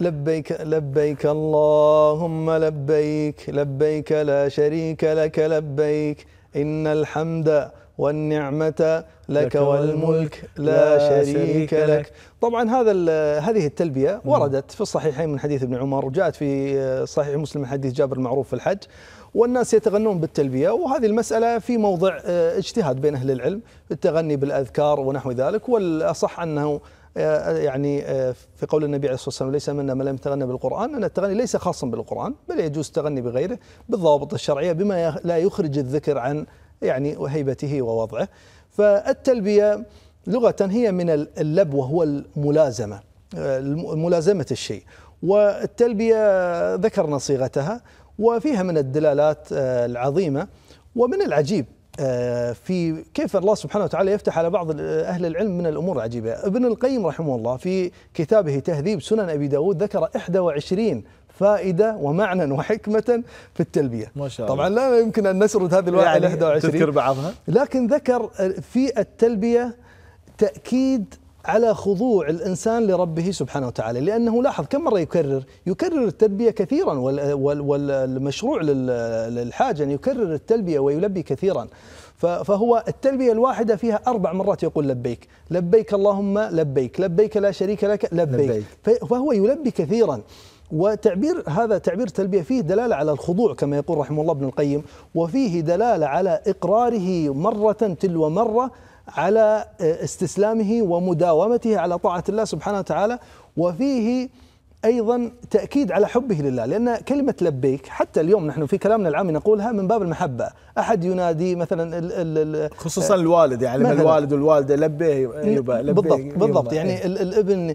لبيك لبيك اللهم لبيك لبيك لا شريك لك لبيك إن الحمد والنعمة لك والملك لا شريك لك طبعا هذا هذه التلبية وردت في الصحيحين من حديث ابن عمر وجاءت في آه، صحيح مسلم حديث جابر المعروف في الحج والناس يتغنون بالتلبية وهذه المسألة في موضع آه، اجتهاد بين أهل العلم التغني بالأذكار ونحو ذلك والأصح أنه آه، يعني آه، في قول النبي عليه الصلاه والسلام ليس منا من لم يتغنى بالقران ان التغني ليس خاصا بالقران بل يجوز التغني بغيره بالضوابط الشرعيه بما لا يخرج الذكر عن يعني هيبته ووضعه فالتلبيه لغه هي من اللب وهو الملازمه آه، ملازمه الشيء والتلبيه ذكرنا صيغتها وفيها من الدلالات العظيمه ومن العجيب آه، في كيف الله سبحانه وتعالى يفتح على بعض أهل العلم من الأمور العجيبة ابن القيم رحمه الله في كتابه تهذيب سنن أبي داود ذكر 21 فائدة ومعنى وحكمة في التلبية ما شاء الله. طبعا لا يمكن أن نسرد هذه الواحدة يعني 21 تذكر بعضها لكن ذكر في التلبية تأكيد على خضوع الانسان لربه سبحانه وتعالى لانه لاحظ كم مره يكرر يكرر التلبيه كثيرا والمشروع للحاجه ان يكرر التلبيه ويلبي كثيرا فهو التلبيه الواحده فيها اربع مرات يقول لبيك لبيك اللهم لبيك لبيك لا شريك لك لبيك, فهو يلبي كثيرا وتعبير هذا تعبير تلبية فيه دلالة على الخضوع كما يقول رحمه الله ابن القيم وفيه دلالة على إقراره مرة تلو مرة على آه، استسلامه ومداومته على طاعة الله سبحانه وتعالى وفيه ايضا تاكيد على حبه لله لان كلمه لبيك حتى اليوم نحن في كلامنا العام نقولها من باب المحبه احد ينادي مثلا الـ الـ الـ خصوصا آه، الوالد يعني الوالد والوالده لبيه يبا بالضبط بالضبط يعني الابن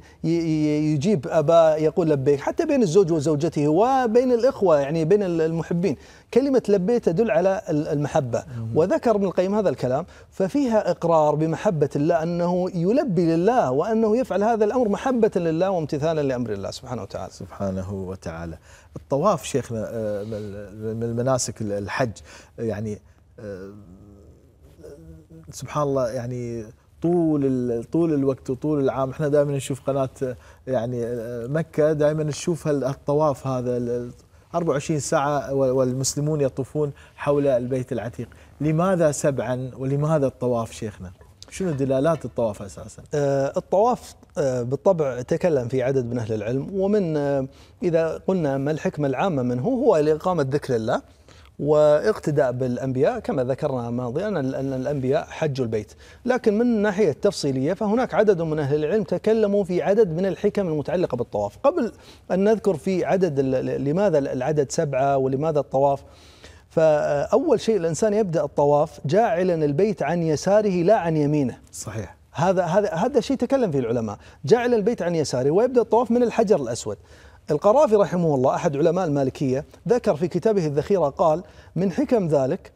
يجيب اباه يقول لبيك حتى بين الزوج وزوجته وبين الاخوه يعني بين المحبين كلمة لبيت تدل على المحبة وذكر ابن القيم هذا الكلام ففيها إقرار بمحبة الله أنه يلبي لله وأنه يفعل هذا الأمر محبة لله وامتثالا لأمر الله سبحانه وتعالى سبحانه وتعالى الطواف شيخنا آه، من المناسك الحج يعني آه، سبحان الله يعني طول طول الوقت وطول العام احنا دائما نشوف قناه آه، يعني مكه دائما نشوف الطواف هذا 24 ساعة والمسلمون يطوفون حول البيت العتيق لماذا سبعا ولماذا الطواف شيخنا شنو دلالات الطواف أساسا آه، الطواف آه، بالطبع تكلم في عدد من أهل العلم ومن آه، إذا قلنا ما الحكمة العامة منه هو لإقامة ذكر الله واقتداء بالأنبياء كما ذكرنا ماضيا أن الأنبياء حجوا البيت لكن من الناحية التفصيلية فهناك عدد من أهل العلم تكلموا في عدد من الحكم المتعلقة بالطواف قبل أن نذكر في عدد لماذا العدد سبعة ولماذا الطواف فأول شيء الإنسان يبدأ الطواف جاعلا البيت عن يساره لا عن يمينه صحيح هذا هذا هذا شيء تكلم فيه العلماء جعل البيت عن يساره ويبدا الطواف من الحجر الاسود القرافي رحمه الله أحد علماء المالكية ذكر في كتابه الذخيرة قال من حكم ذلك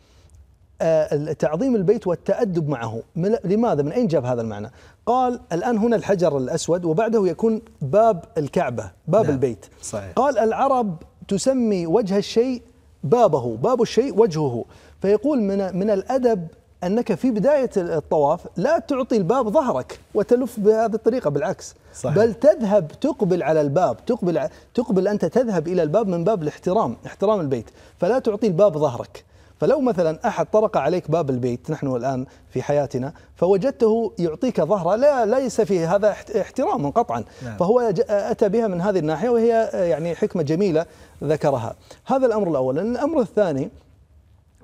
آه، تعظيم البيت والتأدب معه لماذا من أين جاب هذا المعنى قال الآن هنا الحجر الأسود وبعده يكون باب الكعبة باب نعم البيت صحيح قال العرب تسمي وجه الشيء بابه باب الشيء وجهه فيقول من, من الأدب انك في بدايه الطواف لا تعطي الباب ظهرك وتلف بهذه الطريقه بالعكس صحيح. بل تذهب تقبل على الباب تقبل تقبل انت تذهب الى الباب من باب الاحترام احترام البيت فلا تعطي الباب ظهرك فلو مثلا احد طرق عليك باب البيت نحن الان في حياتنا فوجدته يعطيك ظهره لا ليس في هذا احترام قطعا نعم. فهو اتى بها من هذه الناحيه وهي يعني حكمه جميله ذكرها هذا الامر الاول الامر الثاني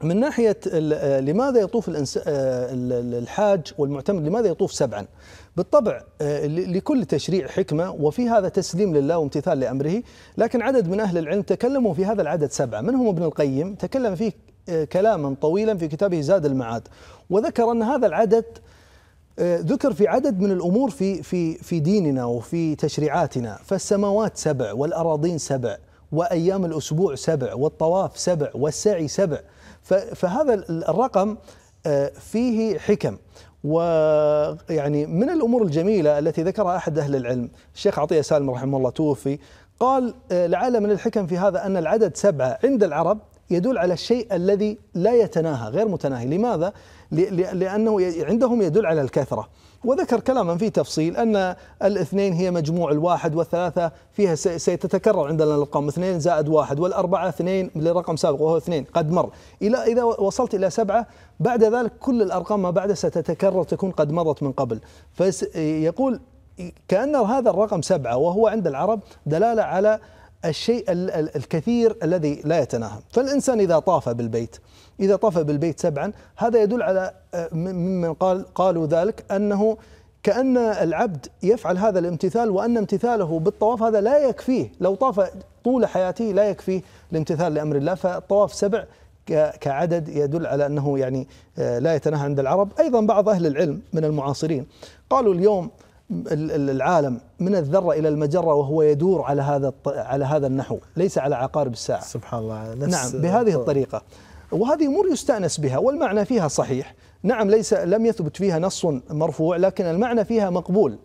من ناحية آه، لماذا يطوف آه، الحاج والمعتمد لماذا يطوف سبعا بالطبع آه، لكل تشريع حكمة وفي هذا تسليم لله وامتثال لأمره لكن عدد من أهل العلم تكلموا في هذا العدد سبعة منهم ابن القيم تكلم فيه كلاما طويلا في كتابه زاد المعاد وذكر أن هذا العدد ذكر في عدد من الأمور في, في, في ديننا وفي تشريعاتنا فالسماوات سبع والأراضين سبع وأيام الأسبوع سبع والطواف سبع والسعي سبع فهذا الرقم آه، فيه حكم ويعني من الامور الجميله التي ذكرها احد اهل العلم الشيخ عطيه سالم رحمه الله توفي قال آه، لعل من الحكم في هذا ان العدد سبعه عند العرب يدل على الشيء الذي لا يتناهى غير متناهي لماذا؟ لأنه عندهم يدل على الكثرة وذكر كلاما في تفصيل أن الاثنين هي مجموع الواحد والثلاثة فيها سيتتكرر عندنا الأرقام اثنين زائد واحد والأربعة اثنين لرقم سابق وهو اثنين قد مر إلى إذا وصلت إلى سبعة بعد ذلك كل الأرقام ما بعدها ستتكرر تكون قد مرت من قبل فيقول كأن هذا الرقم سبعة وهو عند العرب دلالة على الشيء الكثير الذي لا يتناهى فالإنسان إذا طاف بالبيت إذا طاف بالبيت سبعا هذا يدل على ممن آه، قال قالوا ذلك أنه كأن العبد يفعل هذا الامتثال وأن امتثاله بالطواف هذا لا يكفيه لو طاف طول حياته لا يكفيه الامتثال لأمر الله فالطواف سبع كعدد يدل على أنه يعني آه، لا يتناهى عند العرب أيضا بعض أهل العلم من المعاصرين قالوا اليوم العالم من الذره الى المجره وهو يدور على هذا على هذا النحو ليس على عقارب الساعه سبحان الله نفس نعم بهذه الطريقه وهذه امور يستانس بها والمعنى فيها صحيح نعم ليس لم يثبت فيها نص مرفوع لكن المعنى فيها مقبول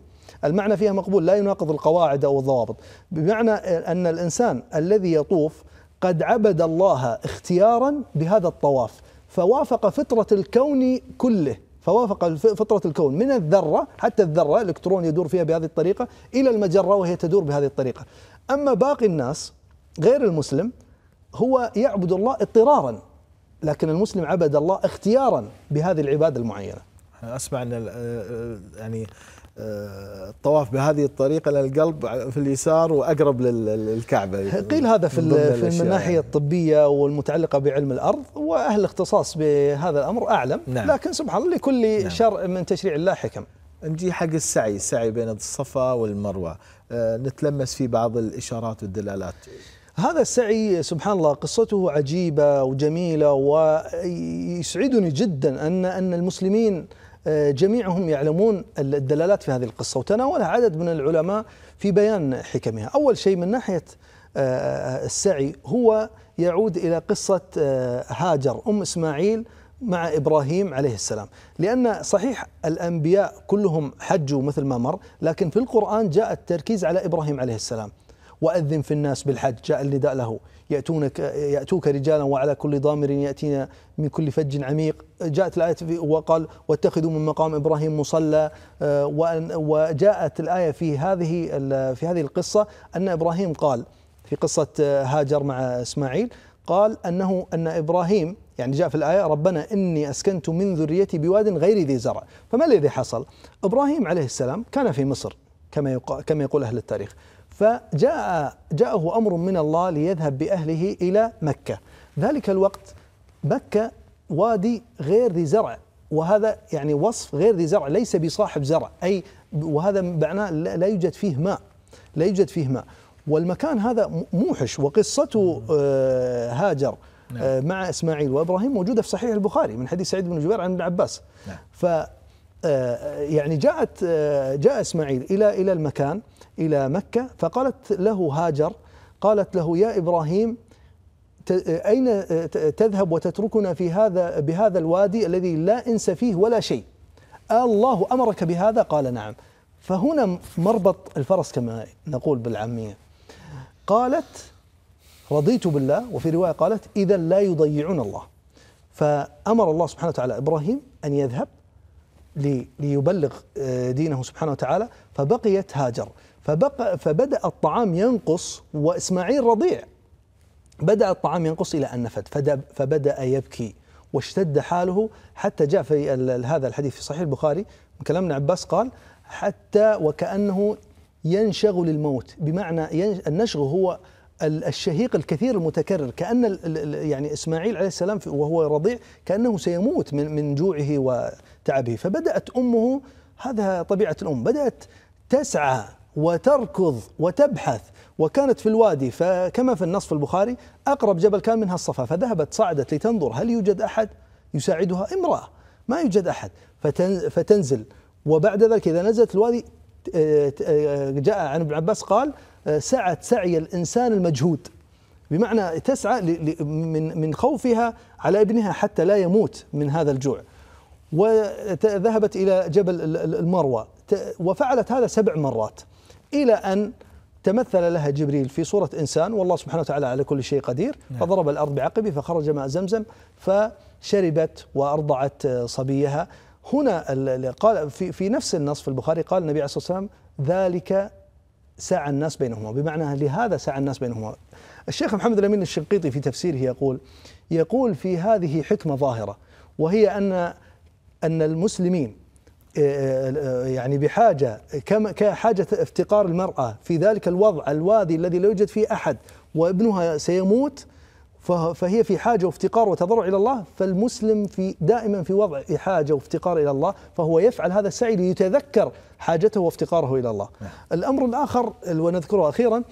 المعنى فيها مقبول لا يناقض القواعد او الضوابط بمعنى ان الانسان الذي يطوف قد عبد الله اختيارا بهذا الطواف فوافق فطره الكون كله فوافق فطرة الكون من الذرة حتى الذرة الإلكترون يدور فيها بهذه الطريقة إلى المجرة وهي تدور بهذه الطريقة أما باقي الناس غير المسلم هو يعبد الله اضطرارا لكن المسلم عبد الله اختيارا بهذه العبادة المعينة أسمع أن آه، آه، يعني الطواف بهذه الطريقه لان القلب في اليسار واقرب للكعبه قيل هذا في, في الناحيه الطبيه والمتعلقه بعلم الارض واهل الاختصاص بهذا الامر اعلم نعم لكن سبحان الله لكل نعم شرع من تشريع الله حكم نجي حق السعي السعي بين الصفا والمروه آه، نتلمس في بعض الاشارات والدلالات هذا السعي سبحان الله قصته عجيبه وجميله ويسعدني جدا ان ان المسلمين آه، جميعهم يعلمون الدلالات في هذه القصة وتناولها عدد من العلماء في بيان حكمها أول شيء من ناحية آه، السعي هو يعود إلى قصة آه، هاجر أم إسماعيل مع ابراهيم عليه السلام، لان صحيح الانبياء كلهم حجوا مثل ما مر، لكن في القران جاء التركيز على ابراهيم عليه السلام. واذن في الناس بالحج جاء النداء له، يأتونك يأتوك رجالا وعلى كل ضامر يأتينا من كل فج عميق جاءت الآية وقال واتخذوا من مقام إبراهيم مصلى آه، وجاءت الآية في هذه في هذه القصة أن إبراهيم قال في قصة آه، هاجر مع إسماعيل قال أنه أن إبراهيم يعني جاء في الآية ربنا إني أسكنت من ذريتي بواد غير ذي زرع فما الذي حصل إبراهيم عليه السلام كان في مصر كما, كما يقول أهل التاريخ فجاء جاءه امر من الله ليذهب باهله الى مكه ذلك الوقت مكه وادي غير ذي زرع وهذا يعني وصف غير ذي زرع ليس بصاحب زرع اي وهذا معناه لا يوجد فيه ماء لا يوجد فيه ماء والمكان هذا موحش وقصته آه، هاجر نعم. آه، مع اسماعيل وابراهيم موجوده في صحيح البخاري من حديث سعيد بن جبير عن ابن عباس نعم. ف آه، يعني جاءت جاء اسماعيل الى الى المكان إلى مكة فقالت له هاجر قالت له يا إبراهيم أين تذهب وتتركنا في هذا بهذا الوادي الذي لا إنس فيه ولا شيء الله أمرك بهذا قال نعم فهنا مربط الفرس كما نقول بالعامية قالت رضيت بالله وفي رواية قالت إذا لا يضيعون الله فأمر الله سبحانه وتعالى إبراهيم أن يذهب ليبلغ آه، دينه سبحانه وتعالى فبقيت هاجر فبقى فبدأ الطعام ينقص وإسماعيل رضيع بدأ الطعام ينقص إلى أن نفد فبدأ يبكي واشتد حاله حتى جاء في هذا الحديث في صحيح البخاري من كلام ابن عباس قال حتى وكأنه ينشغل الموت بمعنى النشغ هو الشهيق الكثير المتكرر كأن يعني إسماعيل عليه السلام وهو رضيع كأنه سيموت من من جوعه وتعبه فبدأت أمه هذا طبيعة الأم بدأت تسعى وتركض وتبحث وكانت في الوادي فكما في النص في البخاري أقرب جبل كان منها الصفا فذهبت صعدت لتنظر هل يوجد أحد يساعدها امرأة ما يوجد أحد فتنزل وبعد ذلك إذا نزلت الوادي جاء عن ابن عباس قال سعت سعي الإنسان المجهود بمعنى تسعى من من خوفها على ابنها حتى لا يموت من هذا الجوع وذهبت إلى جبل المروى وفعلت هذا سبع مرات إلى أن تمثل لها جبريل في صورة إنسان والله سبحانه وتعالى على كل شيء قدير نعم. فضرب الأرض بعقبه فخرج ماء زمزم فشربت وأرضعت آه، صبيها هنا قال في, في نفس النص في البخاري قال النبي عليه الصلاة والسلام ذلك سعى الناس بينهما بمعنى لهذا سعى الناس بينهما الشيخ محمد الأمين الشنقيطي في تفسيره يقول يقول في هذه حكمة ظاهرة وهي أن أن المسلمين آه، آه، آه، يعني بحاجة كحاجة افتقار المرأة في ذلك الوضع الوادي الذي لا يوجد فيه أحد وابنها سيموت فهي في حاجة وافتقار وتضرع إلى الله فالمسلم في دائما في وضع حاجة وافتقار إلى الله فهو يفعل هذا السعي ليتذكر حاجته وافتقاره إلى الله نعم. الأمر الآخر ونذكره أخيرا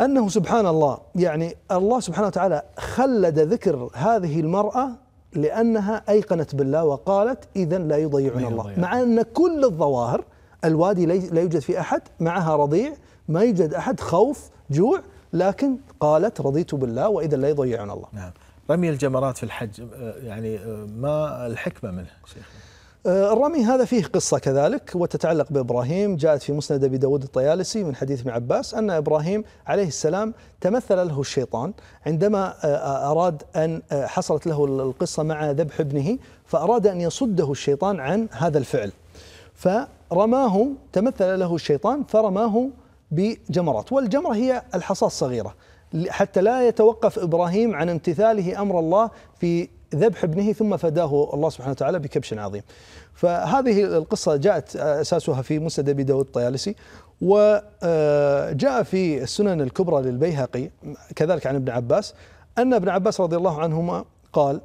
أنه سبحان الله يعني الله سبحانه وتعالى خلد ذكر هذه المرأة لأنها أيقنت بالله وقالت إذا لا يضيعنا الله مع أن كل الظواهر الوادي لا يوجد في أحد معها رضيع ما يوجد أحد خوف جوع لكن قالت رضيت بالله وإذا لا يضيعنا الله نعم رمي الجمرات في الحج آه، يعني آه، ما الحكمة منه شيخ الرمي آه، هذا فيه قصة كذلك وتتعلق بإبراهيم جاءت في مسند أبي داود الطيالسي من حديث ابن عباس أن إبراهيم عليه السلام تمثل له الشيطان عندما آه، آه، أراد أن حصلت له القصة مع ذبح ابنه فأراد أن يصده الشيطان عن هذا الفعل فرماه تمثل له الشيطان فرماه بجمرات والجمرة هي الحصاة الصغيرة حتى لا يتوقف إبراهيم عن امتثاله أمر الله في ذبح ابنه ثم فداه الله سبحانه وتعالى بكبش عظيم فهذه القصة جاءت أساسها في مسند أبي داود الطيالسي وجاء في السنن الكبرى للبيهقي كذلك عن ابن عباس أن ابن عباس رضي الله عنهما قال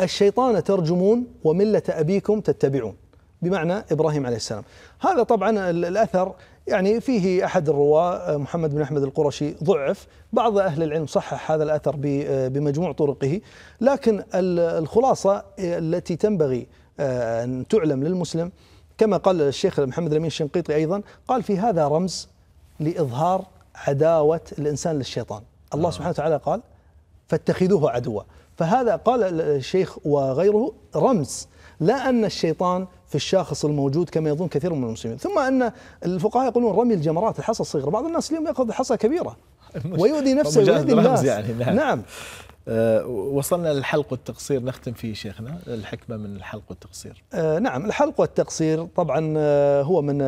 الشيطان ترجمون وملة أبيكم تتبعون بمعنى ابراهيم عليه السلام. هذا طبعا الاثر يعني فيه احد الرواه آه، محمد بن احمد القرشي ضعف، بعض اهل العلم صحح هذا الاثر آه، بمجموع طرقه، لكن الخلاصه آه، التي تنبغي ان تعلم للمسلم كما قال الشيخ محمد الامين الشنقيطي ايضا قال في هذا رمز لاظهار عداوه الانسان للشيطان، الله سبحانه وتعالى قال: فاتخذوه عدوا، فهذا قال الشيخ وغيره رمز لا ان الشيطان في الشاخص الموجود كما يظن كثير من المسلمين ثم أن الفقهاء يقولون رمي الجمرات الحصى الصغيرة بعض الناس اليوم يأخذ حصى كبيرة ويؤذي نفسه ويؤذي الناس يعني نعم, نعم. آه، وصلنا للحلق والتقصير نختم فيه شيخنا الحكمة من الحلق والتقصير آه، نعم الحلق والتقصير طبعا آه، هو من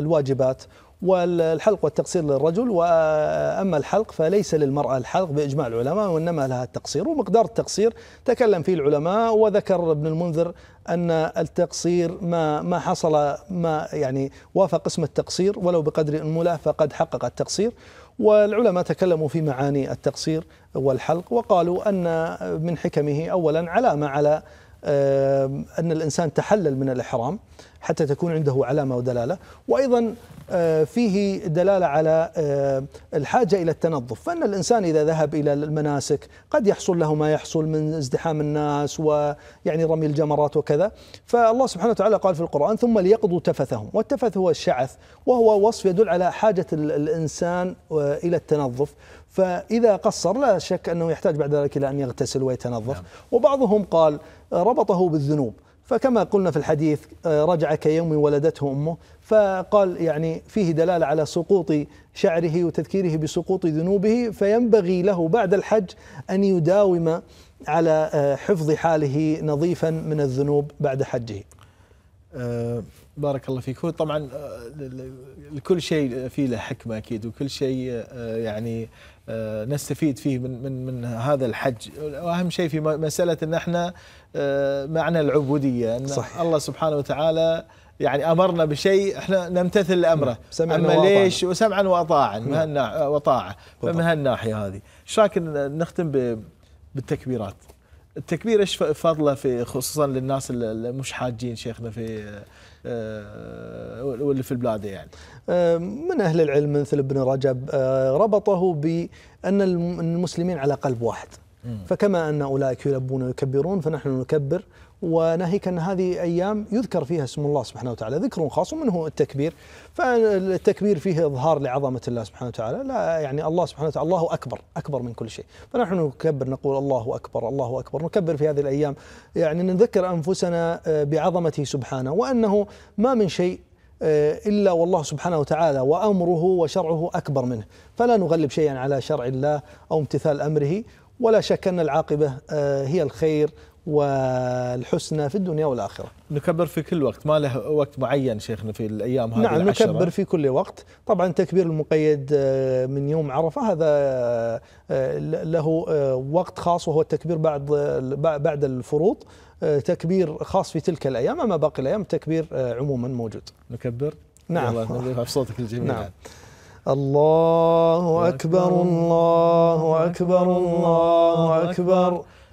الواجبات والحلق والتقصير للرجل وأما الحلق فليس للمرأة الحلق بإجماع العلماء وإنما لها التقصير ومقدار التقصير تكلم فيه العلماء وذكر ابن المنذر أن التقصير ما ما حصل ما يعني وافق اسم التقصير ولو بقدر أنملة فقد حقق التقصير والعلماء تكلموا في معاني التقصير والحلق وقالوا أن من حكمه أولا علامة على آه، أن الإنسان تحلل من الإحرام حتى تكون عنده علامة ودلالة وأيضا آه، فيه دلالة على آه، الحاجة إلى التنظف فأن الإنسان إذا ذهب إلى المناسك قد يحصل له ما يحصل من ازدحام الناس ويعني رمي الجمرات وكذا فالله سبحانه وتعالى قال في القرآن ثم ليقضوا تفثهم والتفث هو الشعث وهو وصف يدل على حاجة الإنسان آه، إلى التنظف فإذا قصر لا شك أنه يحتاج بعد ذلك إلى أن يغتسل ويتنظف نعم. وبعضهم قال ربطه بالذنوب فكما قلنا في الحديث آه، رجع كيوم ولدته امه فقال يعني فيه دلاله على سقوط شعره وتذكيره بسقوط ذنوبه فينبغي له بعد الحج ان يداوم على آه، حفظ حاله نظيفا من الذنوب بعد حجه. آه، بارك الله فيك هو طبعا لكل شيء فيه له حكمه اكيد وكل شيء يعني آه، نستفيد فيه من من من هذا الحج واهم شيء في مساله ان احنا آه، معنى العبوديه ان صحيح. الله سبحانه وتعالى يعني امرنا بشيء احنا نمتثل امره نعم. سمعا اما وأطاعنا. ليش وسمعا وطاعا من نعم. وطاعه فمن هالناحيه هذه ايش رايك نختم بالتكبيرات التكبير ايش فضله في خصوصا للناس اللي مش حاجين شيخنا في آه، واللي في البلاد يعني آه، من أهل العلم مثل ابن رجب آه، ربطه بأن المسلمين على قلب واحد فكما أن أولئك يلبون ويكبرون فنحن نكبر وناهيك أن هذه أيام يذكر فيها اسم الله سبحانه وتعالى ذكر خاص ومنه التكبير فالتكبير فيه إظهار لعظمة الله سبحانه وتعالى لا يعني الله سبحانه وتعالى الله أكبر أكبر من كل شيء فنحن نكبر نقول الله أكبر الله أكبر نكبر في هذه الأيام يعني نذكر أنفسنا آه، بعظمته سبحانه وأنه ما من شيء آه، إلا والله سبحانه وتعالى وأمره وشرعه أكبر منه فلا نغلب شيئا على شرع الله أو امتثال أمره ولا شك أن العاقبة آه، هي الخير والحسنى في الدنيا والآخرة نكبر في كل وقت ما له وقت معين شيخنا في الأيام هذه نعم العشرة. نكبر في كل وقت طبعا تكبير المقيد آه، من يوم عرفة هذا آه، له آه، وقت خاص وهو التكبير بعد بعد الفروض تكبير خاص في تلك الأيام أما باقي الأيام التكبير عموما موجود نكبر نعم صوتك الجميل نعم. الله أكبر الله أكبر الله أكبر, الله أكبر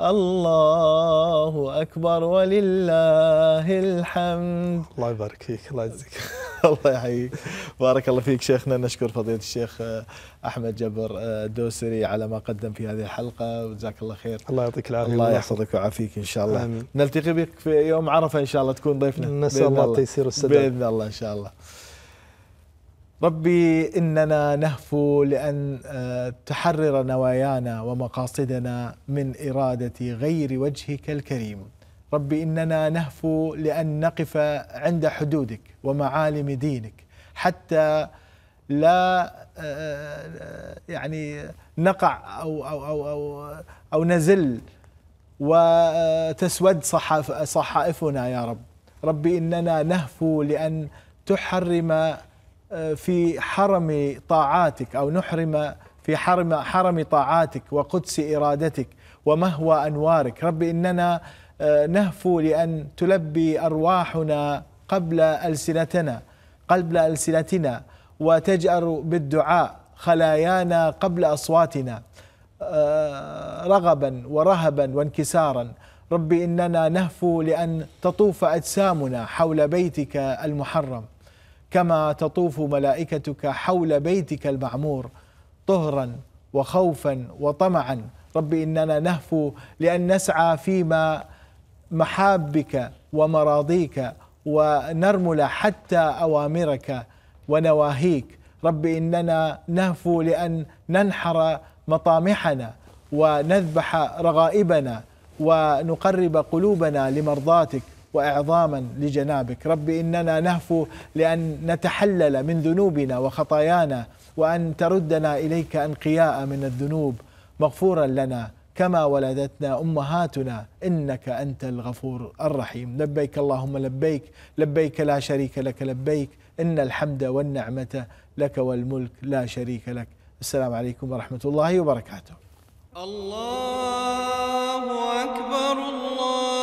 الله اكبر ولله الحمد الله يبارك فيك الله يجزيك [laughs] الله يحييك بارك الله فيك شيخنا نشكر فضيله الشيخ آه، احمد جبر آه، الدوسري على ما قدم في هذه الحلقه وجزاك الله خير الله يعطيك العافيه الله يحفظك ويعافيك ان شاء الله آمين. نلتقي بك في يوم عرفه ان شاء الله تكون ضيفنا نسال الله التيسير والسداد باذن الله ان شاء الله ربي اننا نهفو لان آه، تحرر نوايانا ومقاصدنا من اراده غير وجهك الكريم ربي اننا نهفو لان نقف عند حدودك ومعالم دينك حتى لا آه، آه، يعني نقع او او او او, أو نزل وتسود صحائفنا يا رب ربي اننا نهفو لان تحرم في حرم طاعاتك أو نحرم في حرم حرم طاعاتك وقدس إرادتك ومهوى أنوارك رب إننا آه، نهفو لأن تلبي أرواحنا قبل ألسنتنا قبل ألسنتنا وتجأر بالدعاء خلايانا قبل أصواتنا آه، رغبا ورهبا وانكسارا رب إننا نهفو لأن تطوف أجسامنا حول بيتك المحرم كما تطوف ملائكتك حول بيتك المعمور طهرا وخوفا وطمعا رب اننا نهفو لان نسعى فيما محابك ومراضيك ونرمل حتى اوامرك ونواهيك رب اننا نهفو لان ننحر مطامحنا ونذبح رغائبنا ونقرب قلوبنا لمرضاتك وإعظاما لجنابك رب إننا نهفو لأن نتحلل من ذنوبنا وخطايانا وأن تردنا إليك أنقياء من الذنوب مغفورا لنا كما ولدتنا امهاتنا انك انت الغفور الرحيم لبيك اللهم لبيك لبيك لا شريك لك لبيك ان الحمد والنعمه لك والملك لا شريك لك السلام عليكم ورحمه الله وبركاته الله اكبر الله